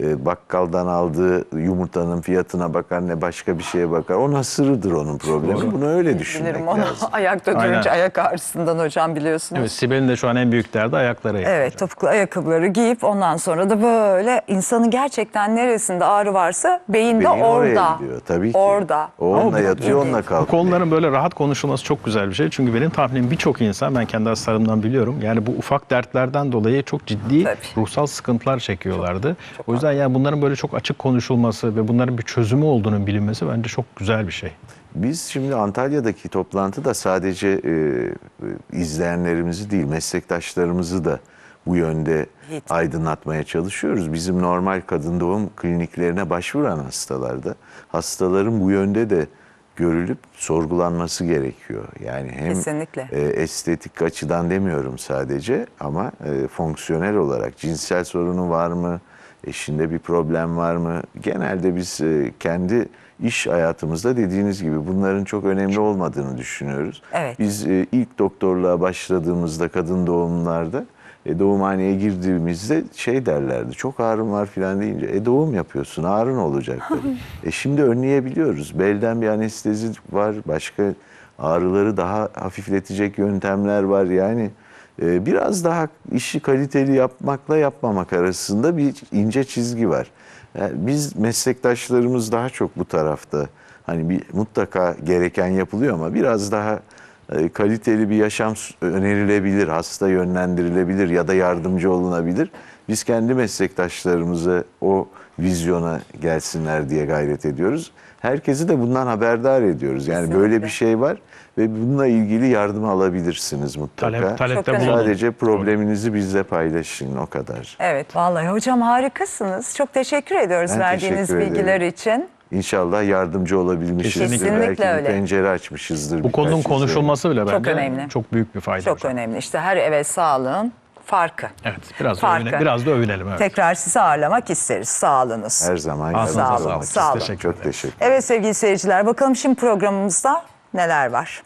S4: ee, bakkaldan aldığı yumurtanın fiyatına bakar ne başka bir şeye bakar. ona nasırıdır onun problemi. Doğru. Bunu öyle düşünmek
S1: Bilirim onu. [laughs] Ayakta durunca Aynen. ayak ağrısından hocam biliyorsunuz. Evet,
S2: Sibel'in de şu an en büyük derdi ayakları.
S1: Evet hocam. topuklu ayakkabıları giyip ondan sonra da böyle insanın gerçekten neresinde ağrı varsa beyinde Beyin orada. diyor tabii ki. Orada. O onunla Ama
S4: yatıyor onunla kalkıyor. Bu
S2: konuların böyle rahat konuşulması çok güzel bir şey. Çünkü benim tahminim birçok insan ben kendi hastalığımdan biliyorum. Yani bu ufak dertlerden dolayı çok ciddi tabii. ruhsal sıkıntılar çekiyorlardı. Çok, çok o yüzden yüzden yani bunların böyle çok açık konuşulması ve bunların bir çözümü olduğunun bilinmesi bence çok güzel bir şey.
S4: Biz şimdi Antalya'daki toplantıda sadece e, e, izleyenlerimizi değil meslektaşlarımızı da bu yönde evet. aydınlatmaya çalışıyoruz. Bizim normal kadın doğum kliniklerine başvuran hastalarda hastaların bu yönde de görülüp sorgulanması gerekiyor. Yani hem
S1: Kesinlikle. E,
S4: estetik açıdan demiyorum sadece ama e, fonksiyonel olarak cinsel sorunu var mı? eşinde bir problem var mı? Genelde biz e, kendi iş hayatımızda dediğiniz gibi bunların çok önemli olmadığını düşünüyoruz. Evet. Biz e, ilk doktorluğa başladığımızda kadın doğumlarda e, doğumhaneye girdiğimizde şey derlerdi çok ağrım var filan deyince e doğum yapıyorsun ağrın olacak [laughs] dedi. e şimdi önleyebiliyoruz belden bir anestezi var başka ağrıları daha hafifletecek yöntemler var yani ee, biraz daha işi kaliteli yapmakla yapmamak arasında bir ince çizgi var. Yani ee, biz meslektaşlarımız daha çok bu tarafta hani bir mutlaka gereken yapılıyor ama biraz daha e, kaliteli bir yaşam önerilebilir, hasta yönlendirilebilir ya da yardımcı olunabilir. Biz kendi meslektaşlarımızı o vizyona gelsinler diye gayret ediyoruz. Herkesi de bundan haberdar ediyoruz. Yani Kesinlikle. böyle bir şey var ve bununla ilgili yardım alabilirsiniz mutlaka. Talep, talepte Sadece probleminizi bizle paylaşın o kadar.
S1: Evet vallahi hocam harikasınız. Çok teşekkür ediyoruz Ben verdiğiniz teşekkür bilgiler ederim. için.
S4: İnşallah yardımcı olabilmişizdir. Kesinlikle. Belki bir öyle. pencere açmışızdır. Bu konunun kişiye. konuşulması bile bence önemli. çok büyük bir fayda. Çok hocam. önemli
S1: işte her eve sağlığın farkı. Evet,
S2: biraz da övüne- biraz da övünelim evet. Tekrar
S1: sizi ağırlamak isteriz. Sağlığınız. Her zaman Ağzınıza yardımcı
S2: olmak Sağ Çok teşekkür ederim.
S1: Evet sevgili seyirciler bakalım şimdi
S3: programımızda neler var?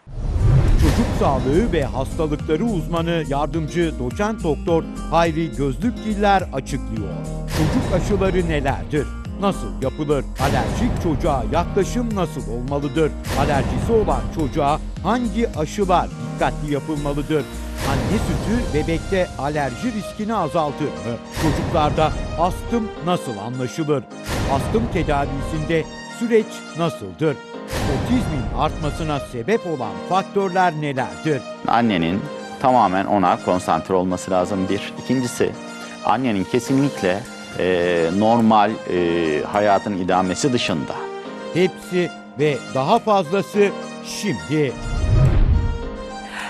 S3: Çocuk sağlığı ve hastalıkları uzmanı yardımcı doçent doktor Hayri Gözlükgiller açıklıyor. Çocuk aşıları nelerdir? Nasıl yapılır? Alerjik çocuğa yaklaşım nasıl olmalıdır? Alerjisi olan çocuğa hangi aşılar dikkatli yapılmalıdır? Anne sütü bebekte alerji riskini azaltır mı? Çocuklarda astım nasıl anlaşılır? Astım tedavisinde süreç nasıldır? Otizmin artmasına sebep olan faktörler nelerdir?
S5: Annenin tamamen ona konsantre olması lazım bir. İkincisi annenin kesinlikle e, normal e, hayatın idamesi dışında. Hepsi ve daha fazlası şimdi.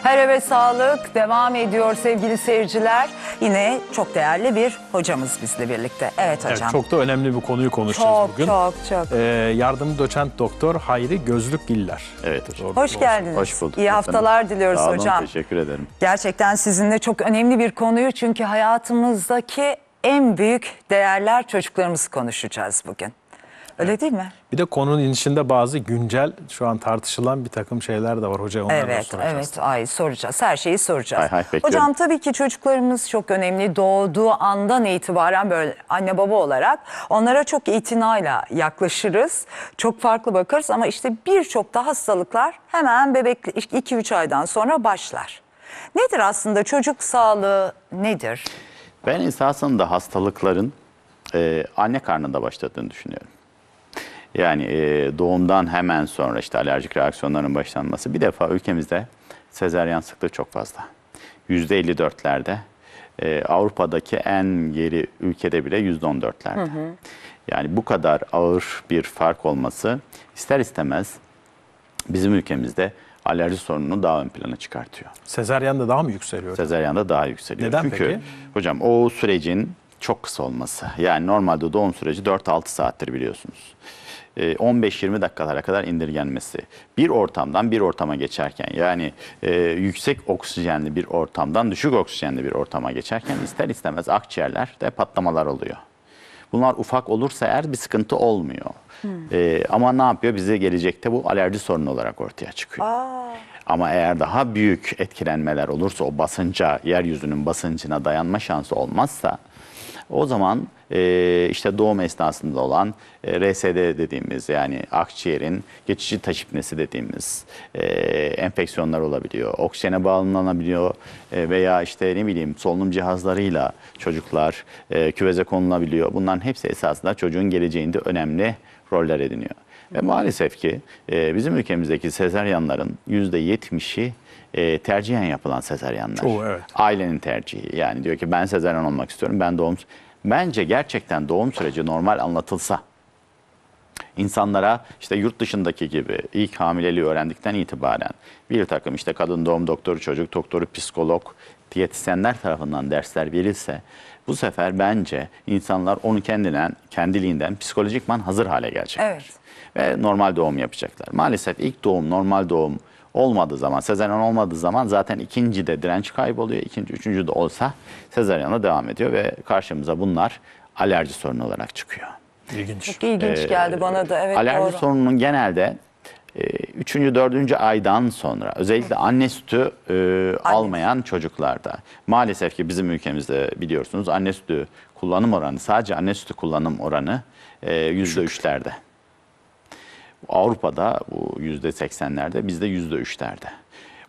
S1: Her eve sağlık devam ediyor sevgili seyirciler. Yine çok değerli bir hocamız bizle birlikte. Evet hocam. Evet,
S2: çok da önemli bir konuyu konuşacağız çok, bugün. Çok çok çok. Ee, yardımcı doçent doktor Hayri Gözlük Giller. Evet hocam. Hoş geldiniz. Hoş bulduk. İyi efendim. haftalar diliyoruz Sağ olun, hocam. teşekkür ederim.
S1: Gerçekten sizinle çok önemli bir konuyu çünkü hayatımızdaki en büyük değerler çocuklarımızı konuşacağız bugün. Öyle evet. değil mi?
S2: Bir de konunun içinde bazı güncel şu an tartışılan bir takım şeyler de var hocam. Onları evet, soracağız. Evet, ay soracağız. Her şeyi soracağız. Hay hay, bekliyorum. hocam
S1: tabii ki çocuklarımız çok önemli. Doğduğu andan itibaren böyle anne baba olarak onlara çok itinayla yaklaşırız. Çok farklı bakarız ama işte birçok da hastalıklar hemen bebek 2-3 aydan sonra başlar. Nedir aslında çocuk sağlığı nedir?
S5: Ben esasında hastalıkların e, anne karnında başladığını düşünüyorum. Yani e, doğumdan hemen sonra işte alerjik reaksiyonların başlanması bir defa ülkemizde sezeryan sıklığı çok fazla. %54'lerde e, Avrupa'daki en geri ülkede bile %14'lerde. Hı hı. Yani bu kadar ağır bir fark olması ister istemez bizim ülkemizde alerji sorununu daha ön plana çıkartıyor.
S2: Sezeryan da daha mı yükseliyor?
S5: Sezeryan da daha yükseliyor. Neden Çünkü, peki? Hocam o sürecin çok kısa olması. Yani normalde doğum süreci 4-6 saattir biliyorsunuz. 15-20 e, dakikalara kadar indirgenmesi. Bir ortamdan bir ortama geçerken yani e, yüksek oksijenli bir ortamdan düşük oksijenli bir ortama geçerken ister istemez akciğerlerde patlamalar oluyor. Bunlar ufak olursa eğer bir sıkıntı olmuyor. Hmm. E, ama ne yapıyor? Bize gelecekte bu alerji sorunu olarak ortaya çıkıyor. Aa. Ama eğer daha büyük etkilenmeler olursa o basınca, yeryüzünün basıncına dayanma şansı olmazsa o zaman e, işte doğum esnasında olan e, RSD dediğimiz yani akciğerin geçici taş ipnesi dediğimiz e, enfeksiyonlar olabiliyor. Oksijene bağlanabiliyor e, veya işte ne bileyim solunum cihazlarıyla çocuklar e, küveze konulabiliyor. Bunların hepsi esasında çocuğun geleceğinde önemli roller ediniyor. Ve maalesef ki e, bizim ülkemizdeki sezeryanların %70'i e, tercihen yapılan sezeryanlar. Çoğu, evet. Ailenin tercihi. Yani diyor ki ben sezeryan olmak istiyorum. Ben doğum bence gerçekten doğum süreci normal anlatılsa insanlara işte yurt dışındaki gibi ilk hamileliği öğrendikten itibaren bir takım işte kadın doğum doktoru, çocuk doktoru, psikolog, diyetisyenler tarafından dersler verilse bu sefer bence insanlar onu kendinden, kendiliğinden psikolojikman hazır hale gelecek. Evet ve normal doğum yapacaklar. Maalesef ilk doğum normal doğum olmadığı zaman, sezaryen olmadığı zaman zaten ikinci de direnç kayboluyor. İkinci, üçüncü de olsa sezaryana devam ediyor ve karşımıza bunlar alerji sorunu olarak çıkıyor. İlginç. Çok
S1: ilginç ee, geldi bana da. Evet, alerji doğru.
S5: sorununun genelde e, üçüncü, dördüncü aydan sonra özellikle anne sütü e, anne. almayan çocuklarda. Maalesef ki bizim ülkemizde biliyorsunuz anne sütü kullanım oranı, sadece anne sütü kullanım oranı e, %3'lerde. Avrupa'da bu %80'lerde bizde %3'lerde.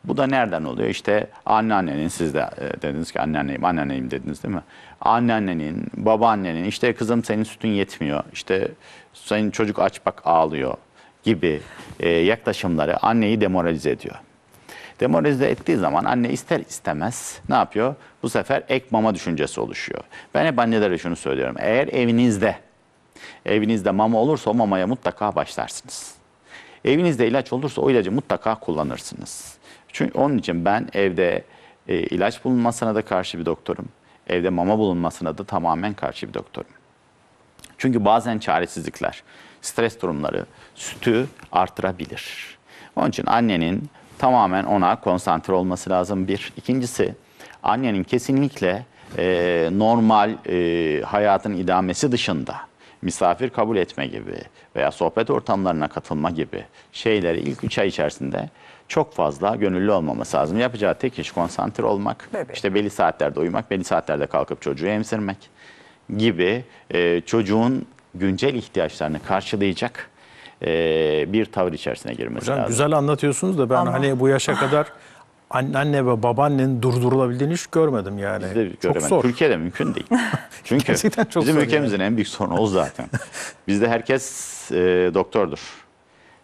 S5: Bu da nereden oluyor? İşte anneannenin, siz de e, dediniz ki anneanneyim, anneanneyim dediniz değil mi? Anneannenin, babaannenin, işte kızım senin sütün yetmiyor, işte senin çocuk aç bak ağlıyor gibi e, yaklaşımları anneyi demoralize ediyor. Demoralize ettiği zaman anne ister istemez ne yapıyor? Bu sefer ek mama düşüncesi oluşuyor. Ben hep annelere şunu söylüyorum. Eğer evinizde Evinizde mama olursa o mamaya mutlaka başlarsınız. Evinizde ilaç olursa o ilacı mutlaka kullanırsınız. Çünkü onun için ben evde e, ilaç bulunmasına da karşı bir doktorum. Evde mama bulunmasına da tamamen karşı bir doktorum. Çünkü bazen çaresizlikler, stres durumları sütü artırabilir. Onun için annenin tamamen ona konsantre olması lazım bir. İkincisi annenin kesinlikle e, normal e, hayatın idamesi dışında misafir kabul etme gibi veya sohbet ortamlarına katılma gibi şeyleri ilk 3 ay içerisinde çok fazla gönüllü olmaması lazım. Yapacağı tek iş konsantre olmak, Bebek. işte belli saatlerde uyumak, belli saatlerde kalkıp çocuğu emzirmek gibi e, çocuğun güncel ihtiyaçlarını karşılayacak e, bir tavır içerisine girmesi Hocam, lazım. Güzel
S2: anlatıyorsunuz da ben Ama... hani bu yaşa [laughs] kadar anneanne ve babaannenin durdurulabildiğini hiç görmedim yani. Bizde çok göremedim. zor.
S5: Türkiye'de mümkün değil. [laughs] Çünkü çok bizim zor ülkemizin yani. en büyük sorunu o zaten. [laughs] Bizde herkes e, doktordur.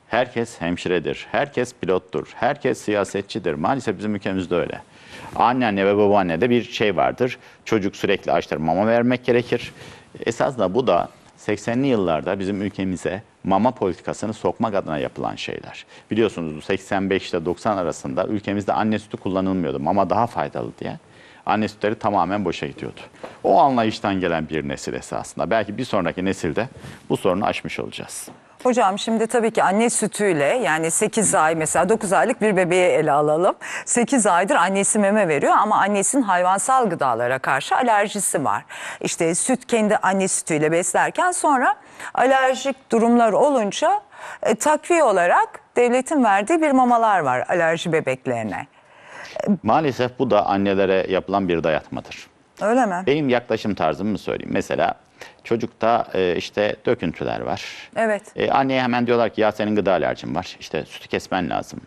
S5: Herkes hemşiredir. Herkes pilottur. Herkes siyasetçidir. Maalesef bizim ülkemizde öyle. Anneanne ve babaannede bir şey vardır. Çocuk sürekli açtır mama vermek gerekir. Esasında bu da 80'li yıllarda bizim ülkemize mama politikasını sokmak adına yapılan şeyler. Biliyorsunuz 85 ile 90 arasında ülkemizde anne sütü kullanılmıyordu. Mama daha faydalı diye. Anne sütleri tamamen boşa gidiyordu. O anlayıştan gelen bir nesil esasında. Belki bir sonraki nesilde bu sorunu aşmış olacağız.
S1: Hocam şimdi tabii ki anne sütüyle yani 8 ay mesela 9 aylık bir bebeği ele alalım. 8 aydır annesi meme veriyor ama annesinin hayvansal gıdalara karşı alerjisi var. İşte süt kendi anne sütüyle beslerken sonra alerjik durumlar olunca e, takviye olarak devletin verdiği bir mamalar var alerji bebeklerine.
S5: Maalesef bu da annelere yapılan bir dayatmadır. Öyle mi? Benim yaklaşım tarzımı söyleyeyim? Mesela çocukta e, işte döküntüler var. Evet. E, anneye hemen diyorlar ki ya senin gıda alerjin var. İşte sütü kesmen lazım.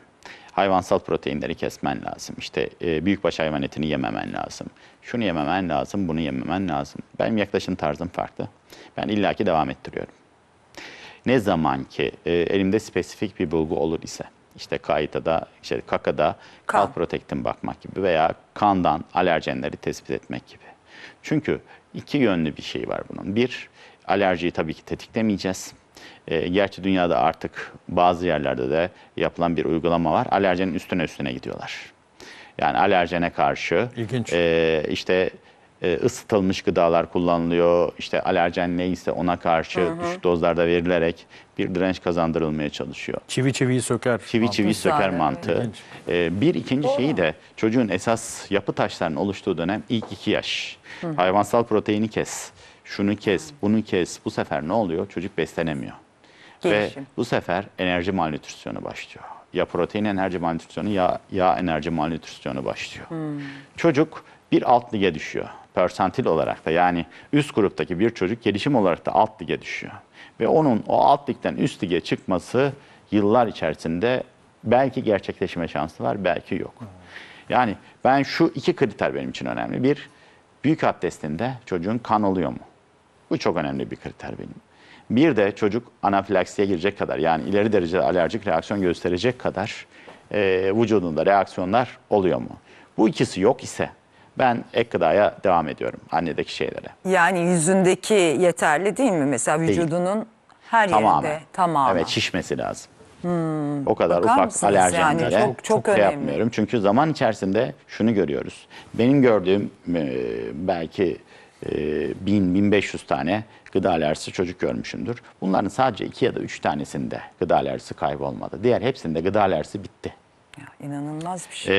S5: Hayvansal proteinleri kesmen lazım. İşte e, büyükbaş hayvan etini yememen lazım. Şunu yememen lazım, bunu yememen lazım. Benim yaklaşım tarzım farklı. Ben illaki devam ettiriyorum. Ne zaman ki e, elimde spesifik bir bulgu olur ise işte da, işte Kaka'da kan, kan protektin bakmak gibi veya kandan alerjenleri tespit etmek gibi. Çünkü iki yönlü bir şey var bunun. Bir, alerjiyi tabii ki tetiklemeyeceğiz. E, gerçi dünyada artık bazı yerlerde de yapılan bir uygulama var. Alerjenin üstüne üstüne gidiyorlar. Yani alerjene karşı E, işte e, ısıtılmış gıdalar kullanılıyor. İşte alerjen neyse ona karşı hı hı. düşük dozlarda verilerek bir direnç kazandırılmaya çalışıyor. Çivi çiviyi söker. Çivi çivi söker Zaten. mantığı. E, bir ikinci Doğru. şeyi de çocuğun esas yapı taşlarının oluştuğu dönem ilk iki yaş. Hı Hayvansal proteini kes, şunu kes, hı. bunu kes. Bu sefer ne oluyor? Çocuk beslenemiyor. Gelişim. Ve bu sefer enerji malnutrisyonu başlıyor. Ya protein enerji malnutrisyonu ya yağ enerji malnutrisyonu başlıyor. Hmm. Çocuk bir alt lige düşüyor persentil olarak da yani üst gruptaki bir çocuk gelişim olarak da alt lige düşüyor. Ve onun o alt ligden üst lige çıkması yıllar içerisinde belki gerçekleşme şansı var, belki yok. Yani ben şu iki kriter benim için önemli. Bir, büyük abdestinde çocuğun kan oluyor mu? Bu çok önemli bir kriter benim. Bir de çocuk anafilaksiye girecek kadar yani ileri derecede alerjik reaksiyon gösterecek kadar e, vücudunda reaksiyonlar oluyor mu? Bu ikisi yok ise ben ek gıdaya devam ediyorum annedeki şeylere.
S1: Yani yüzündeki yeterli
S5: değil mi? Mesela Değil. vücudunun
S1: her Tamamen. yerinde tamamen. Evet
S5: şişmesi lazım.
S1: Hmm. O kadar Bakar ufak alerjenlere Yani çok- çok çok, önemli. yapmıyorum.
S5: Çünkü zaman içerisinde şunu görüyoruz. Benim gördüğüm e, belki 1000-1500 e, tane gıda alerjisi çocuk görmüşümdür. Bunların sadece 2 ya da 3 tanesinde gıda alerjisi kaybolmadı. Diğer hepsinde gıda alerjisi bitti.
S1: Ya, inanılmaz
S5: bir şey.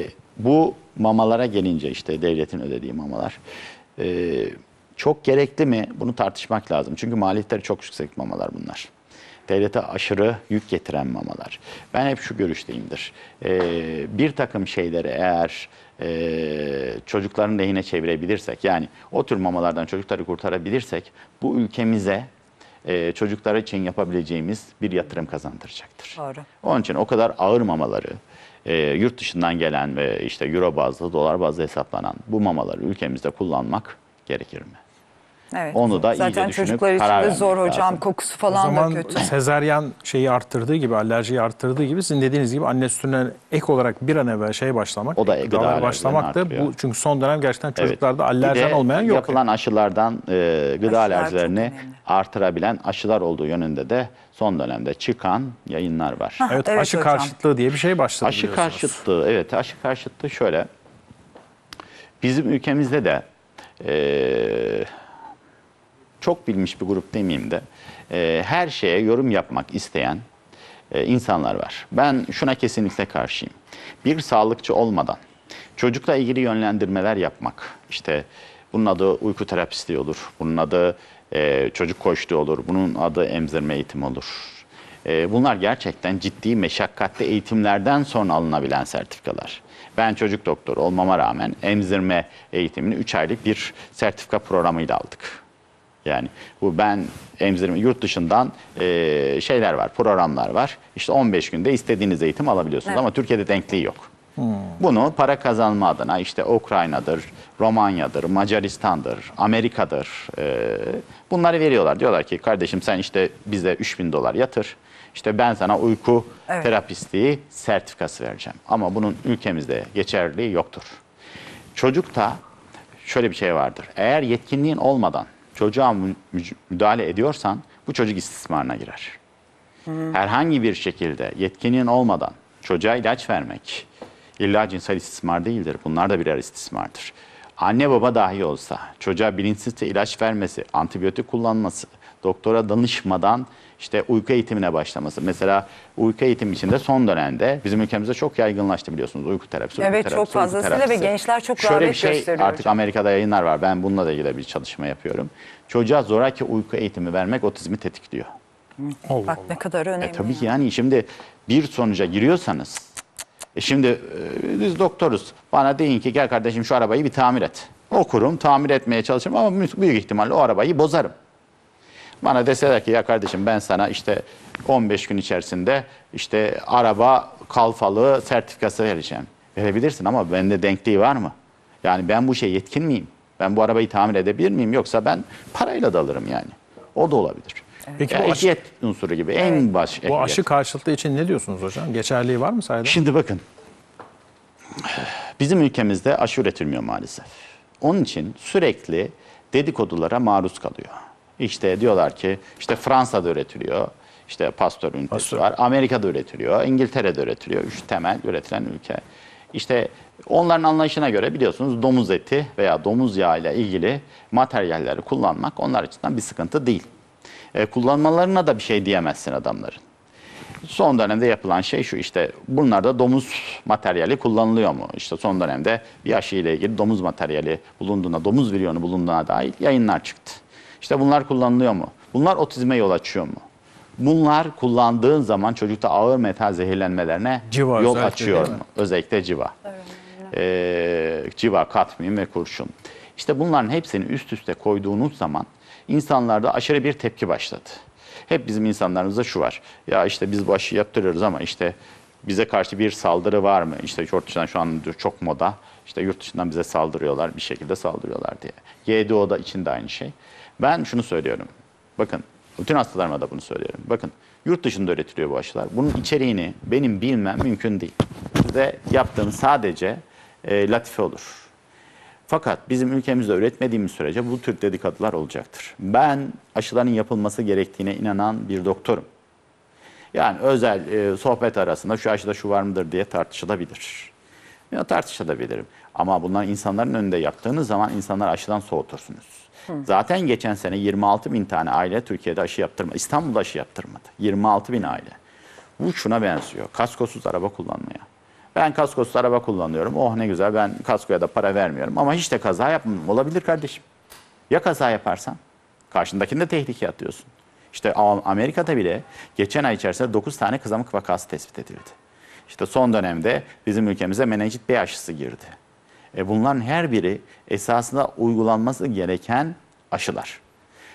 S5: Ee, bu mamalara gelince işte devletin ödediği mamalar. E, çok gerekli mi? Bunu tartışmak lazım. Çünkü maliyetleri çok yüksek mamalar bunlar. Devlete aşırı yük getiren mamalar. Ben hep şu görüşteyimdir. E, bir takım şeyleri eğer e, çocukların lehine çevirebilirsek, yani o tür mamalardan çocukları kurtarabilirsek, bu ülkemize e, çocuklar için yapabileceğimiz bir yatırım kazandıracaktır. Doğru. Onun için o kadar ağır mamaları, e, yurt dışından gelen ve işte euro bazlı, dolar bazlı hesaplanan bu mamaları ülkemizde kullanmak gerekir mi? Evet. Onu da Zaten iyice düşünüp çocuklar
S2: için de zor hocam lazım.
S1: kokusu falan o zaman da kötü.
S2: Sezeryan şeyi arttırdığı gibi alerjiyi arttırdığı gibi sizin dediğiniz gibi anne sütüne ek olarak bir an evvel şey başlamak. O da gıdalar başlamak da bu çünkü son dönem gerçekten çocuklarda evet. alerjen olmayan yok. Yapılan
S5: yani. aşılardan e, gıda Aşılar alerjilerini artırabilen aşılar olduğu yönünde de son dönemde çıkan yayınlar var. Hah, evet, evet aşı hocam. karşıtlığı diye bir şey başladı Aşı karşıtlığı evet aşı karşıtlığı şöyle. Bizim ülkemizde de e, çok bilmiş bir grup demeyeyim de e, her şeye yorum yapmak isteyen e, insanlar var. Ben şuna kesinlikle karşıyım. Bir sağlıkçı olmadan çocukla ilgili yönlendirmeler yapmak işte bunun adı uyku terapisti olur, bunun adı e, çocuk koştu olur, bunun adı emzirme eğitim olur. E, bunlar gerçekten ciddi meşakkatli eğitimlerden sonra alınabilen sertifikalar. Ben çocuk doktor olmama rağmen emzirme eğitimini 3 aylık bir sertifika programıyla aldık. Yani bu ben emzirme yurt dışından e, şeyler var, programlar var. İşte 15 günde istediğiniz eğitim alabiliyorsunuz evet. ama Türkiye'de denkliği yok. Bunu para kazanma adına işte Ukrayna'dır, Romanya'dır, Macaristan'dır, Amerika'dır e, bunları veriyorlar. Diyorlar ki kardeşim sen işte bize 3000 dolar yatır. İşte ben sana uyku evet. terapistliği sertifikası vereceğim. Ama bunun ülkemizde geçerliliği yoktur. Çocukta şöyle bir şey vardır. Eğer yetkinliğin olmadan çocuğa müdahale ediyorsan bu çocuk istismarına girer. Hı. Herhangi bir şekilde yetkinliğin olmadan çocuğa ilaç vermek, İlla cinsel istismar değildir. Bunlar da birer istismardır. Anne baba dahi olsa çocuğa bilinçsizce ilaç vermesi, antibiyotik kullanması, doktora danışmadan işte uyku eğitimine başlaması. Mesela uyku eğitimi içinde son dönemde bizim ülkemizde çok yaygınlaştı biliyorsunuz uyku terapisi. Uyku evet terapisi, çok fazlasıyla ve
S1: gençler çok Şöyle bir şey artık hocam.
S5: Amerika'da yayınlar var. Ben bununla da ilgili bir çalışma yapıyorum. Çocuğa zoraki uyku eğitimi vermek otizmi tetikliyor.
S1: Allah Bak Allah. ne kadar önemli. E, tabii
S5: ki yani şimdi bir sonuca giriyorsanız e şimdi e, biz doktoruz. Bana deyin ki gel kardeşim şu arabayı bir tamir et. Okurum, tamir etmeye çalışırım ama büyük ihtimalle o arabayı bozarım. Bana deseler ki ya kardeşim ben sana işte 15 gün içerisinde işte araba kalfalı sertifikası vereceğim. Verebilirsin ama bende denkliği var mı? Yani ben bu şey yetkin miyim? Ben bu arabayı tamir edebilir miyim? Yoksa ben parayla da alırım yani. O da olabilir. Peki bu aşı, unsuru gibi en baş ehliyet. bu aşı
S2: karşıtlığı için ne diyorsunuz hocam? Geçerliği var mı sayede? Şimdi bakın.
S5: Bizim ülkemizde aşı üretilmiyor maalesef. Onun için sürekli dedikodulara maruz kalıyor. İşte diyorlar ki işte Fransa'da üretiliyor. İşte Pasteur ünitesi Pasteur. var. Amerika'da üretiliyor. İngiltere'de üretiliyor. Üç temel üretilen ülke. İşte onların anlayışına göre biliyorsunuz domuz eti veya domuz yağı ile ilgili materyalleri kullanmak onlar açısından bir sıkıntı değil e, kullanmalarına da bir şey diyemezsin adamların. Son dönemde yapılan şey şu işte bunlarda domuz materyali kullanılıyor mu? İşte son dönemde bir aşı ile ilgili domuz materyali bulunduğuna, domuz viryonu bulunduğuna dair yayınlar çıktı. İşte bunlar kullanılıyor mu? Bunlar otizme yol açıyor mu? Bunlar kullandığın zaman çocukta ağır metal zehirlenmelerine civa yol açıyor mu? Özellikle civa. Ee, civa, katmiyum ve kurşun. İşte bunların hepsini üst üste koyduğunuz zaman insanlarda aşırı bir tepki başladı. Hep bizim insanlarımızda şu var. Ya işte biz bu aşıyı yaptırıyoruz ama işte bize karşı bir saldırı var mı? İşte yurt dışından şu an çok moda. İşte yurt dışından bize saldırıyorlar, bir şekilde saldırıyorlar diye. YDO'da içinde aynı şey. Ben şunu söylüyorum. Bakın, bütün hastalarıma da bunu söylüyorum. Bakın, yurt dışında öğretiliyor bu aşılar. Bunun içeriğini benim bilmem mümkün değil. Size yaptığım sadece e, latife olur. Fakat bizim ülkemizde üretmediğimiz sürece bu tür dedikodular olacaktır. Ben aşıların yapılması gerektiğine inanan bir doktorum. Yani özel e, sohbet arasında şu aşıda şu var mıdır diye tartışılabilir. Ya tartışılabilirim. Ama bunlar insanların önünde yaptığınız zaman insanlar aşıdan soğutursunuz. Hı. Zaten geçen sene 26 bin tane aile Türkiye'de aşı yaptırmadı. İstanbul'da aşı yaptırmadı. 26 bin aile. Bu şuna benziyor. Kaskosuz araba kullanmaya. Ben kaskosuz araba kullanıyorum. Oh ne güzel ben kaskoya da para vermiyorum. Ama hiç de kaza yapmam. Olabilir kardeşim. Ya kaza yaparsan? Karşındakini de tehlikeye atıyorsun. İşte Amerika'da bile geçen ay içerisinde 9 tane kızamık vakası tespit edildi. İşte son dönemde bizim ülkemize menenjit B aşısı girdi. E bunların her biri esasında uygulanması gereken aşılar.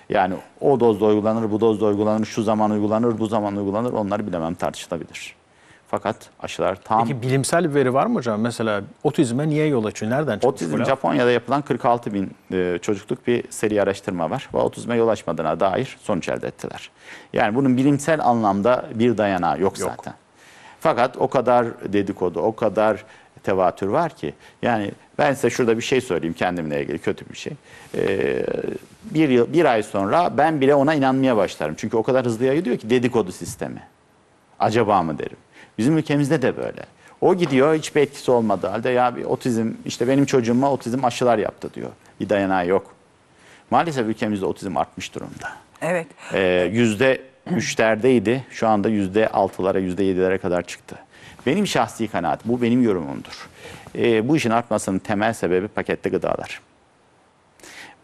S5: Yani o dozda uygulanır, bu dozda uygulanır, şu zaman uygulanır, bu zaman uygulanır onları bilemem tartışılabilir. Fakat
S2: aşılar tam... Peki bilimsel bir veri var mı hocam? Mesela otizme niye yol açıyor? Nereden çıktı? Otizm Japonya'da
S5: yapılan 46 bin e, çocukluk bir seri araştırma var. Ve otizme yol açmadığına dair sonuç elde ettiler. Yani bunun bilimsel anlamda bir dayanağı yok, yok. zaten. Fakat o kadar dedikodu, o kadar tevatür var ki. Yani ben size şurada bir şey söyleyeyim kendimle ilgili kötü bir şey. Ee, bir, yıl, bir ay sonra ben bile ona inanmaya başlarım. Çünkü o kadar hızlı yayılıyor ki dedikodu sistemi. Acaba mı derim. Bizim ülkemizde de böyle. O gidiyor hiçbir etkisi olmadığı halde ya bir otizm işte benim çocuğuma otizm aşılar yaptı diyor. Bir dayanağı yok. Maalesef ülkemizde otizm artmış durumda. Evet. Ee, yüzde üçlerdeydi. Şu anda yüzde altılara, yüzde yedilere kadar çıktı. Benim şahsi kanaat, bu benim yorumumdur. Ee, bu işin artmasının temel sebebi paketli gıdalar.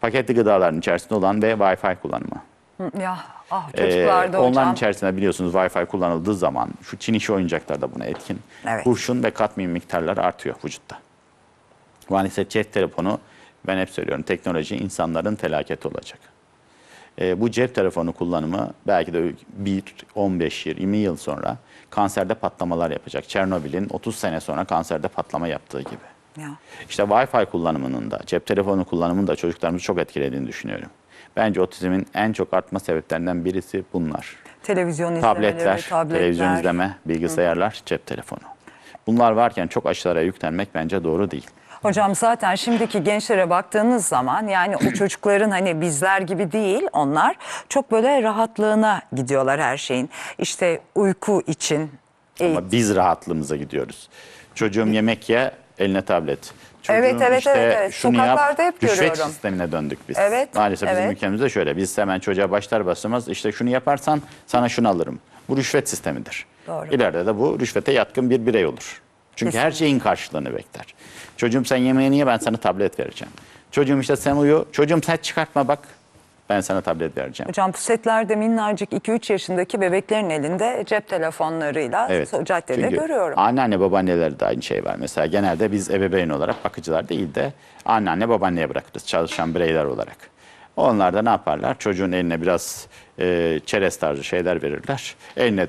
S5: Paketli gıdaların içerisinde olan ve Wi-Fi kullanımı.
S1: Ya Ah, ee, çocuklarda hocam. Onların
S5: içerisinde biliyorsunuz Wi-Fi kullanıldığı zaman şu Çin işi oyuncaklar da buna etkin. Evet. Kurşun ve katmin miktarları artıyor vücutta. Maalesef cep telefonu ben hep söylüyorum teknoloji insanların felaketi olacak. E, bu cep telefonu kullanımı belki de 1, 15, 20 yıl sonra kanserde patlamalar yapacak. Çernobil'in 30 sene sonra kanserde patlama yaptığı gibi. Ya. İşte Wi-Fi kullanımının da, cep telefonu kullanımının da çocuklarımızı çok etkilediğini düşünüyorum. Bence otizmin en çok artma sebeplerinden birisi bunlar.
S1: Televizyon tabletler, tabletler, televizyon izleme,
S5: bilgisayarlar, Hı. cep telefonu. Bunlar varken çok aşılara yüklenmek bence doğru değil.
S1: Hocam zaten şimdiki gençlere baktığınız zaman yani o çocukların hani bizler gibi değil onlar çok böyle rahatlığına
S5: gidiyorlar her şeyin. İşte uyku için. Ama biz rahatlığımıza gidiyoruz. Çocuğum yemek ye eline tablet. Çocuğun evet, evet, işte evet, evet. şunu Sokaklarda yap, hep rüşvet görüyorum. sistemine döndük biz. Evet, Maalesef evet. bizim ülkemizde şöyle. Biz hemen çocuğa başlar basılmaz işte şunu yaparsan sana şunu alırım. Bu rüşvet sistemidir. Doğru. İleride de bu rüşvete yatkın bir birey olur. Çünkü Kesinlikle. her şeyin karşılığını bekler. Çocuğum sen yemeğini ye ben sana tablet vereceğim. Çocuğum işte sen uyu. Çocuğum sen çıkartma bak. Ben sana tablet vereceğim. Hocam
S1: pusetlerde minnacık 2-3 yaşındaki bebeklerin elinde cep telefonlarıyla evet, caddede çünkü
S5: görüyorum. Anneanne babaannelerde de aynı şey var. Mesela genelde biz ebeveyn olarak bakıcılar değil de anneanne babaanneye bırakırız çalışan bireyler olarak. Onlar da ne yaparlar? Çocuğun eline biraz e, çerez tarzı şeyler verirler. Eline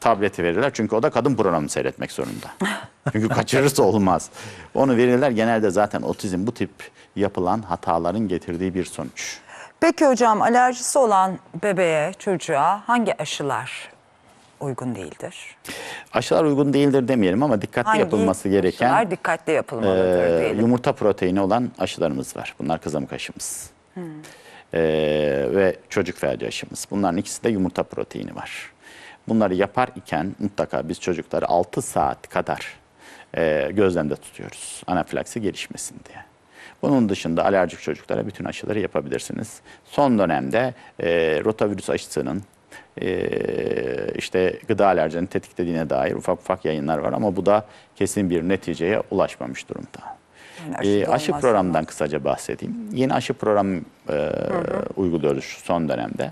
S5: tableti verirler. Çünkü o da kadın programını seyretmek zorunda. [laughs] Çünkü kaçırırsa olmaz. Onu verirler. Genelde zaten otizm bu tip yapılan hataların getirdiği bir sonuç.
S1: Peki hocam alerjisi olan bebeğe, çocuğa hangi aşılar uygun değildir?
S5: Aşılar uygun değildir demeyelim ama dikkatli hangi yapılması gereken aşılar dikkatli yapılmalıdır e, diyelim. Yumurta proteini olan aşılarımız var. Bunlar kızamık aşımız. Hmm. E, ve çocuk felci aşımız. Bunların ikisi de yumurta proteini var. Bunları yapar iken mutlaka biz çocukları 6 saat kadar e, gözlemde tutuyoruz. Anafilaksi gelişmesin diye. Bunun dışında alerjik çocuklara bütün aşıları yapabilirsiniz. Son dönemde e, rotavirüs aşısının e, işte gıda alerjini tetiklediğine dair ufak ufak yayınlar var ama bu da kesin bir neticeye ulaşmamış durumda.
S1: Yani e, aşı, e, aşı programından
S5: ama. kısaca bahsedeyim. Yeni aşı program e, hı hı. uyguluyoruz şu son dönemde.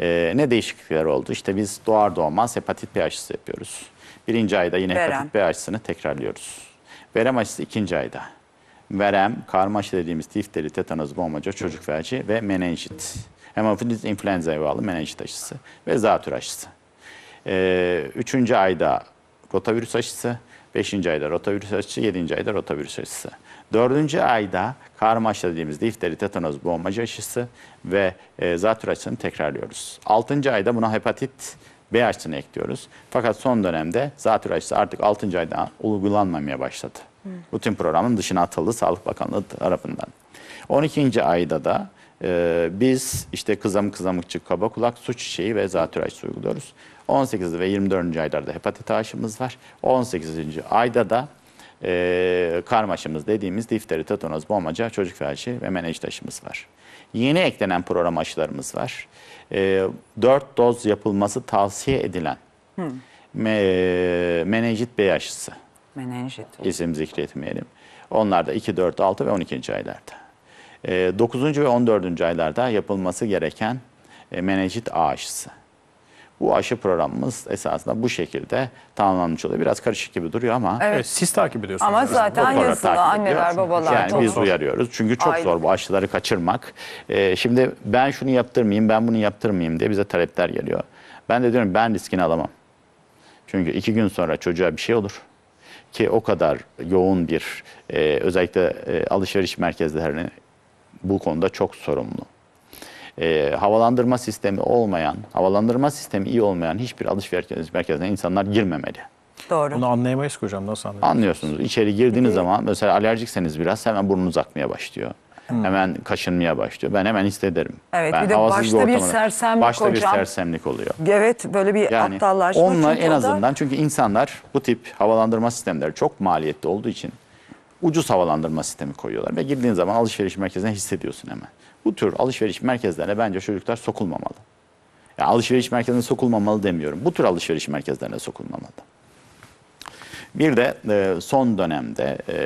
S5: E, ne değişiklikler oldu? İşte biz doğar doğmaz hepatit B aşısı yapıyoruz. Birinci ayda yine Verem. hepatit B aşısını tekrarlıyoruz. Verem aşısı ikinci ayda verem, karmaşa dediğimiz difteri, tetanoz, bombaca, çocuk felci ve menenjit. Hemofiliz influenza'ya bağlı menenjit aşısı ve zatür aşısı. Ee, üçüncü ayda rotavirüs aşısı, beşinci ayda rotavirüs aşısı, yedinci ayda rotavirüs aşısı. Dördüncü ayda karmaşa dediğimiz difteri, tetanoz, boğmaca aşısı ve e, zatür aşısını tekrarlıyoruz. Altıncı ayda buna hepatit B aşısını ekliyoruz. Fakat son dönemde zatür aşısı artık altıncı aydan uygulanmamaya başladı. Rutin programın dışına atıldı Sağlık Bakanlığı tarafından. 12. ayda da e, biz işte kızamık kızamıkçı kaba kulak su çiçeği ve zatürre uyguluyoruz. 18. ve 24. aylarda hepatit aşımız var. 18. ayda da e, karmaşımız dediğimiz difteri, tetanoz, boğmaca, çocuk felci ve menenjit aşımız var. Yeni eklenen program aşılarımız var. E, 4 doz yapılması tavsiye edilen hmm. me, e, menenjit B aşısı. Menenjit. İsim zikretmeyelim. Onlar da 2, 4, 6 ve 12. aylarda. E, ee, 9. ve 14. aylarda yapılması gereken e, menenjit aşısı. Bu aşı programımız esasında bu şekilde tamamlanmış oluyor. Biraz karışık gibi duruyor ama. Evet siz takip ediyorsunuz. Ama zaten Doktora yazılı anneler ediyor. babalar. Yani biz toplum. uyarıyoruz. Çünkü çok Aynen. zor bu aşıları kaçırmak. Ee, şimdi ben şunu yaptırmayayım, ben bunu yaptırmayayım diye bize talepler geliyor. Ben de diyorum ben riskini alamam. Çünkü iki gün sonra çocuğa bir şey olur ki o kadar yoğun bir e, özellikle e, alışveriş merkezlerini bu konuda çok sorumlu. E, havalandırma sistemi olmayan, havalandırma sistemi iyi olmayan hiçbir alışveriş merkezine insanlar girmemeli.
S2: Doğru. Bunu anlayamayız ki hocam nasıl anlayamayız?
S5: Anlıyorsunuz. İçeri girdiğiniz zaman mesela alerjikseniz biraz hemen burnunuz akmaya başlıyor hemen kaşınmaya başlıyor. Ben hemen hissederim. Evet ben bir de başta bir, ortamda, bir sersemlik Başta hocam. bir sersemlik oluyor. Evet böyle bir yani aptallaşma. Onunla en azından da... çünkü insanlar bu tip havalandırma sistemleri çok maliyetli olduğu için ucuz havalandırma sistemi koyuyorlar. Ve girdiğin zaman alışveriş merkezine hissediyorsun hemen. Bu tür alışveriş merkezlerine bence çocuklar sokulmamalı. Ya alışveriş merkezine sokulmamalı demiyorum. Bu tür alışveriş merkezlerine sokulmamalı. Bir de e, son dönemde e,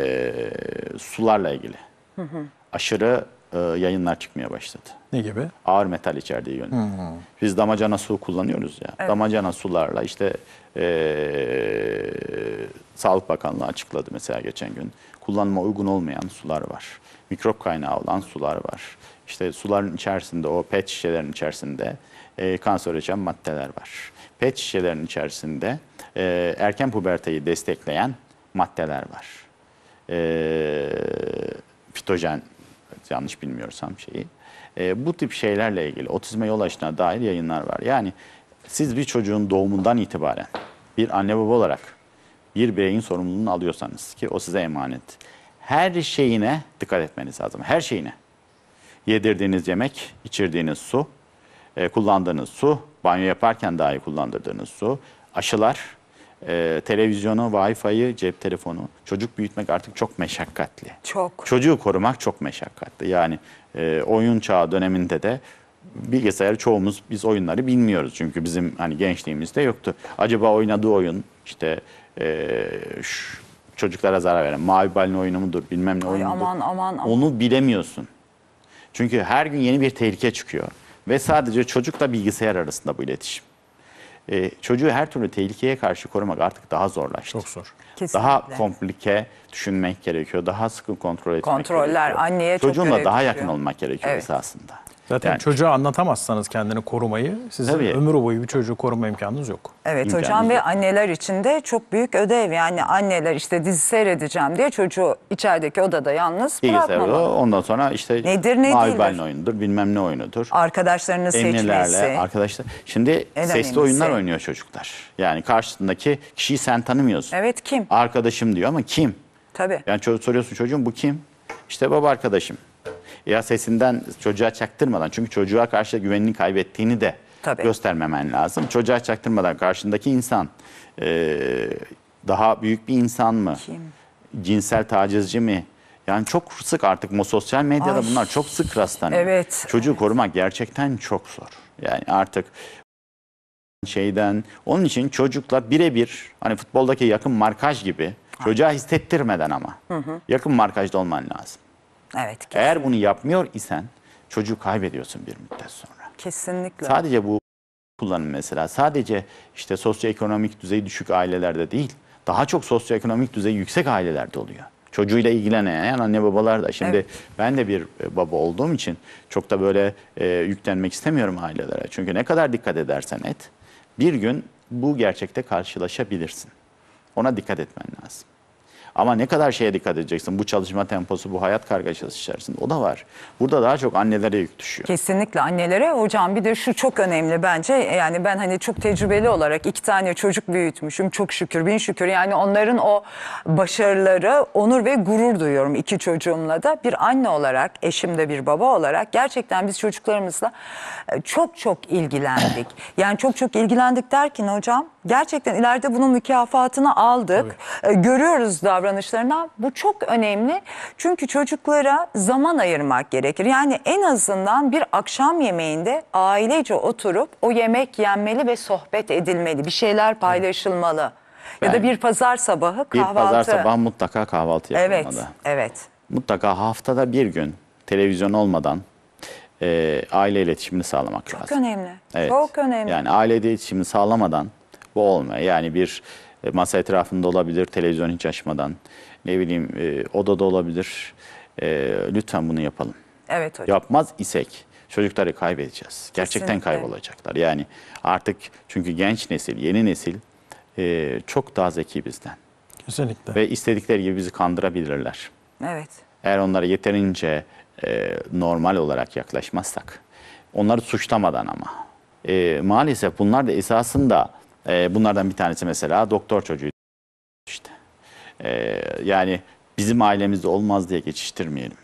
S5: sularla ilgili. Hı hı aşırı e, yayınlar çıkmaya başladı. Ne gibi? Ağır metal içerdiği yönde. Hmm. Biz damacana su kullanıyoruz ya. Evet. Damacana sularla işte e, Sağlık Bakanlığı açıkladı mesela geçen gün. Kullanıma uygun olmayan sular var. Mikrop kaynağı olan sular var. İşte suların içerisinde o pet şişelerin içerisinde e, kanserojen maddeler var. Pet şişelerin içerisinde e, erken puberteyi destekleyen maddeler var. E, fitojen yanlış bilmiyorsam şeyi. E, bu tip şeylerle ilgili otizme yol açtığına dair yayınlar var. Yani siz bir çocuğun doğumundan itibaren bir anne baba olarak bir bireyin sorumluluğunu alıyorsanız ki o size emanet. Her şeyine dikkat etmeniz lazım. Her şeyine. Yedirdiğiniz yemek, içirdiğiniz su, e, kullandığınız su, banyo yaparken dahi kullandırdığınız su, aşılar, e, televizyonu, Wi-Fi'yi, cep telefonu. Çocuk büyütmek artık çok meşakkatli. Çok. Çocuğu korumak çok meşakkatli. Yani e, oyun çağı döneminde de bilgisayarı çoğumuz biz oyunları bilmiyoruz. Çünkü bizim hani gençliğimizde yoktu. Acaba oynadığı oyun işte e, şu, çocuklara zarar veren mavi balin oyunu mudur bilmem ne Ay, oyunu aman,
S1: Aman, aman. Onu
S5: bilemiyorsun. Çünkü her gün yeni bir tehlike çıkıyor. Ve sadece çocukla bilgisayar arasında bu iletişim e, çocuğu her türlü tehlikeye karşı korumak artık daha zorlaştı. Çok zor. Kesinlikle. Daha komplike düşünmek gerekiyor. Daha sıkı kontrol etmek Kontroller gerekiyor. anneye Çocuğunla çok daha yakın olmak gerekiyor evet.
S2: esasında. Zaten yani, çocuğa anlatamazsanız kendini korumayı, sizin tabii. ömür boyu bir çocuğu koruma imkanınız yok. Evet İmkanınız hocam yok.
S1: ve anneler için de çok büyük ödev. Yani anneler işte dizi seyredeceğim diye çocuğu içerideki odada yalnız bırakmamalı.
S5: Ondan sonra işte Nedir, ne mavi değildir. oyunudur, bilmem ne oyunudur.
S1: Arkadaşlarını Emirlerle, seçmesi.
S5: Arkadaşlar. Şimdi El sesli emisi. oyunlar oynuyor çocuklar. Yani karşısındaki kişiyi sen tanımıyorsun. Evet kim? Arkadaşım diyor ama kim? Tabii. Yani soruyorsun çocuğum bu kim? İşte baba arkadaşım ya sesinden çocuğa çaktırmadan çünkü çocuğa karşı güvenini kaybettiğini de Tabii. göstermemen lazım. Çocuğa çaktırmadan karşındaki insan e, daha büyük bir insan mı? Kim? Cinsel tacizci mi? Yani çok sık artık bu sosyal medyada Ay. bunlar çok sık rastlanıyor. Evet. Çocuğu evet. korumak gerçekten çok zor. Yani artık şeyden onun için çocukla birebir hani futboldaki yakın markaj gibi çocuğa hissettirmeden ama hı hı. yakın markajda olman lazım. Evet. Kesinlikle. Eğer bunu yapmıyor isen çocuğu kaybediyorsun bir müddet sonra.
S1: Kesinlikle. Sadece
S5: bu kullanım mesela sadece işte sosyoekonomik düzey düşük ailelerde değil daha çok sosyoekonomik düzey yüksek ailelerde oluyor. Çocuğuyla ilgilenen anne babalar da. Şimdi evet. ben de bir e, baba olduğum için çok da böyle e, yüklenmek istemiyorum ailelere. Çünkü ne kadar dikkat edersen et bir gün bu gerçekte karşılaşabilirsin. Ona dikkat etmen lazım. Ama ne kadar şeye dikkat edeceksin? Bu çalışma temposu, bu hayat kargaşası içerisinde o da var. Burada daha çok annelere yük düşüyor.
S1: Kesinlikle annelere. Hocam bir de şu çok önemli bence. Yani ben hani çok tecrübeli olarak iki tane çocuk büyütmüşüm. Çok şükür, bin şükür. Yani onların o başarıları onur ve gurur duyuyorum iki çocuğumla da. Bir anne olarak, eşim de bir baba olarak gerçekten biz çocuklarımızla e, çok çok ilgilendik. [coughs] Yani çok çok ilgilendik derken hocam gerçekten ileride bunun mükafatını aldık. Tabii. E, görüyoruz da davranışlarına bu çok önemli. Çünkü çocuklara zaman ayırmak gerekir. Yani en azından bir akşam yemeğinde ailece oturup o yemek yenmeli ve sohbet edilmeli. Bir şeyler paylaşılmalı. Ben, ya da bir pazar sabahı kahvaltı. Bir pazar sabahı
S5: mutlaka kahvaltı yapılmalı. Evet, evet. Mutlaka haftada bir gün televizyon olmadan e, aile iletişimini sağlamak çok lazım. Çok önemli. Evet. Çok önemli. Yani aile iletişimini sağlamadan bu olmuyor. Yani bir e, masa etrafında olabilir, televizyon hiç açmadan, ne bileyim e, odada olabilir. E, lütfen bunu yapalım. Evet hocam. Yapmaz isek çocukları kaybedeceğiz. Gerçekten kaybolacaklar. Yani artık çünkü genç nesil, yeni nesil e, çok daha zeki bizden. Kesinlikle. Ve istedikleri gibi bizi kandırabilirler. Evet. Eğer onlara yeterince e, normal olarak yaklaşmazsak, onları suçlamadan ama. E, maalesef bunlar da esasında e, bunlardan bir tanesi mesela doktor çocuğu işte. E, yani bizim ailemizde olmaz diye geçiştirmeyelim.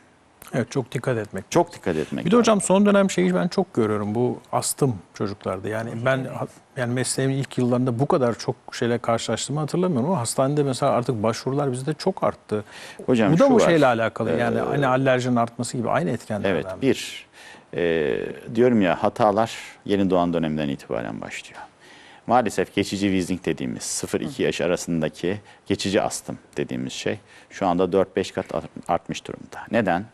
S2: Evet çok dikkat etmek. Çok dikkat etmek. Bir de hocam son dönem şeyi ben çok görüyorum bu astım çocuklarda. Yani ben yani mesleğimin ilk yıllarında bu kadar çok şeyle karşılaştığımı hatırlamıyorum ama hastanede mesela artık başvurular bizde çok arttı. Hocam bu da bu şeyle alakalı. Yani ee, aynı hani alerjinin artması gibi aynı etkenlerden. Evet
S5: bir e, diyorum ya hatalar yeni doğan dönemden itibaren başlıyor. Maalesef geçici wheezing dediğimiz 0-2 yaş arasındaki geçici astım dediğimiz şey şu anda 4-5 kat artmış durumda. Neden?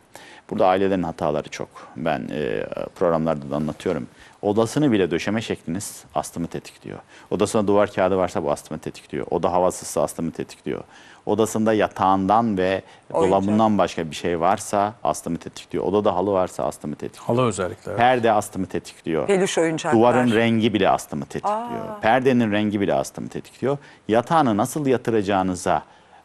S5: Burada ailelerin hataları çok. Ben e, programlarda da anlatıyorum odasını bile döşeme şekliniz astımı tetikliyor. Odasında duvar kağıdı varsa bu astımı tetikliyor. Oda havasızsa astımı tetikliyor. Odasında yatağından ve Oyuncak. dolabından başka bir şey varsa astımı tetikliyor. Odada halı varsa astımı tetikliyor.
S2: Halı özellikle. Evet.
S5: Perde astımı tetikliyor. Peluş oyuncaklar. Duvarın rengi bile astımı tetikliyor. Aa. Perdenin rengi bile astımı tetikliyor. Yatağını nasıl yatıracağınıza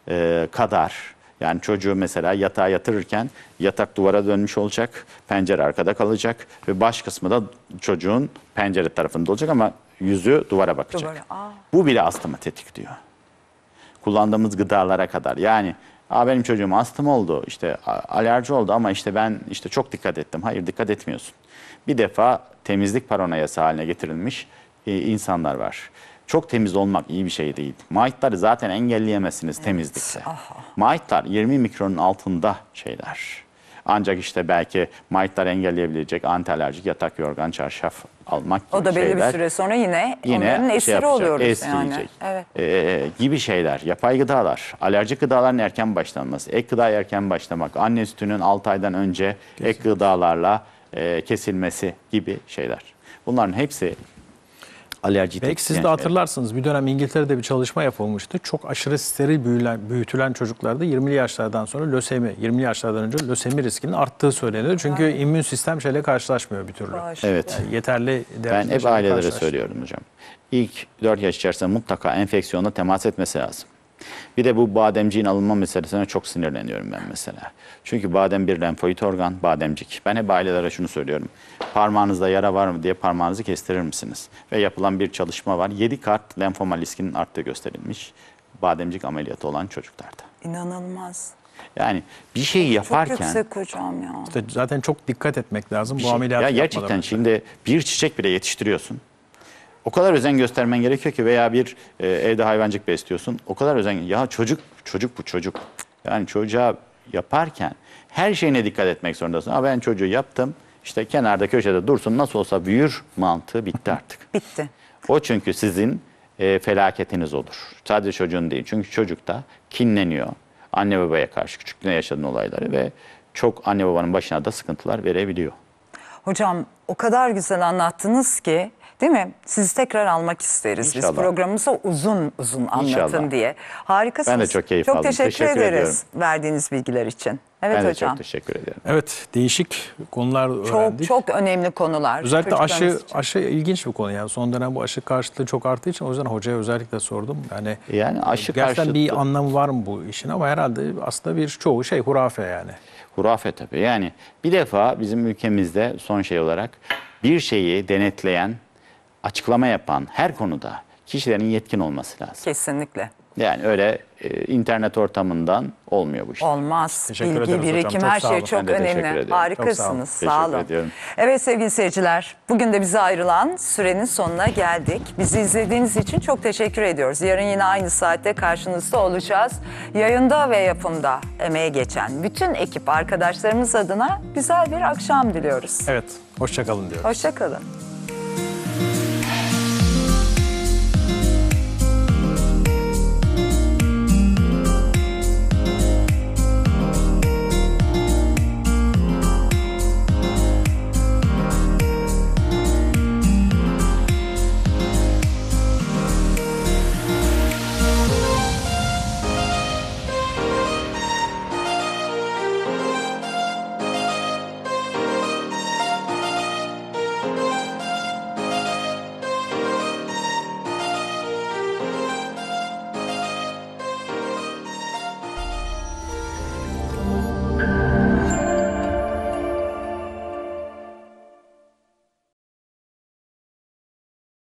S5: e, kadar yani çocuğu mesela yatağa yatırırken yatak duvara dönmüş olacak, pencere arkada kalacak ve baş kısmı da çocuğun pencere tarafında olacak ama yüzü duvara bakacak. Duvara, Bu bile astıma tetikliyor. Kullandığımız gıdalara kadar. Yani Aa benim çocuğum astım oldu, işte alerji oldu ama işte ben işte çok dikkat ettim. Hayır dikkat etmiyorsun. Bir defa temizlik paranoyası haline getirilmiş e, insanlar var. Çok temiz olmak iyi bir şey değil. Maitleri zaten engelleyemezsiniz evet. temizlikle. Aha. 20 mikronun altında şeyler. Ancak işte belki maitler engelleyebilecek antialerjik yatak, yorgan, çarşaf almak gibi şeyler. O da belli şeyler. bir süre
S1: sonra yine, yine onların şey esiri şey yapacak, oluyoruz esirleyecek. yani. Evet.
S5: Ee, gibi şeyler. Yapay gıdalar, alerjik gıdaların erken başlanması, ek gıda erken başlamak, anne sütünün 6 aydan önce Kesinlikle. ek gıdalarla e, kesilmesi gibi şeyler. Bunların hepsi
S2: alerji Belki siz de hatırlarsınız bir dönem İngiltere'de bir çalışma yapılmıştı. Çok aşırı steril büyülen, büyütülen çocuklarda 20'li yaşlardan sonra lösemi, 20'li yaşlardan önce lösemi riskinin arttığı söyleniyor. Çünkü yani. immün sistem şeyle karşılaşmıyor bir türlü. Bağış. Evet. Yani yeterli Ben hep ailelere söylüyorum
S5: hocam. İlk 4 yaş içerisinde mutlaka enfeksiyona temas etmesi lazım. Bir de bu bademciğin alınma meselesine çok sinirleniyorum ben mesela. Çünkü badem bir lenfoid organ, bademcik. Ben hep ailelere şunu söylüyorum. Parmağınızda yara var mı diye parmağınızı kestirir misiniz? Ve yapılan bir çalışma var. 7 kart lenfoma riskinin arttığı gösterilmiş bademcik ameliyatı olan çocuklarda.
S1: İnanılmaz.
S5: Yani bir şeyi yaparken... Çok yüksek
S1: hocam ya.
S2: İşte zaten çok dikkat etmek lazım bir bu şey, ameliyatı ya Gerçekten önce.
S5: şimdi bir çiçek bile yetiştiriyorsun. O kadar özen göstermen gerekiyor ki veya bir e, evde hayvancık besliyorsun. O kadar özen... Ya çocuk, çocuk bu çocuk. Yani çocuğa yaparken her şeyine dikkat etmek zorundasın. Ama ben çocuğu yaptım işte kenarda köşede dursun nasıl olsa büyür mantığı bitti artık. [laughs] bitti. O çünkü sizin e, felaketiniz olur. Sadece çocuğun değil. Çünkü çocuk da kinleniyor. Anne babaya karşı küçüklüğüne yaşadığın olayları ve çok anne babanın başına da sıkıntılar verebiliyor.
S1: Hocam o kadar güzel anlattınız ki Değil mi? Sizi tekrar almak isteriz İnşallah. biz programımıza uzun uzun anlatın İnşallah. diye. Harikasınız. Ben de çok keyif çok aldım. Çok teşekkür, teşekkür ederiz ediyorum. verdiğiniz bilgiler için. Evet ben de hocam. çok
S2: teşekkür ederim. Evet değişik konular öğrendik.
S1: Çok çok önemli konular. Özellikle aşı,
S2: aşı ilginç bir konu. Yani son dönem bu aşı karşıtlığı çok arttığı için o yüzden hocaya özellikle sordum. Yani, yani aşı gerçekten karşıtlığı... bir anlamı var mı bu işin ama herhalde aslında bir çoğu şey hurafe yani. Hurafe tabii. Yani
S5: bir defa bizim ülkemizde son şey olarak bir şeyi denetleyen açıklama yapan her konuda kişilerin yetkin olması lazım.
S1: Kesinlikle.
S5: Yani öyle e, internet ortamından olmuyor bu iş.
S1: Olmaz.
S5: Teşekkür Bilgi, birikim her şey çok ben önemli. Harikasınız. Çok sağ olun. Sağ olun.
S1: Evet sevgili seyirciler, bugün de bize ayrılan sürenin sonuna geldik. Bizi izlediğiniz için çok teşekkür ediyoruz. Yarın yine aynı saatte karşınızda olacağız. Yayında ve yapımda emeğe geçen bütün ekip arkadaşlarımız adına güzel bir akşam diliyoruz.
S2: Evet, hoşçakalın
S1: diyoruz. Hoşçakalın.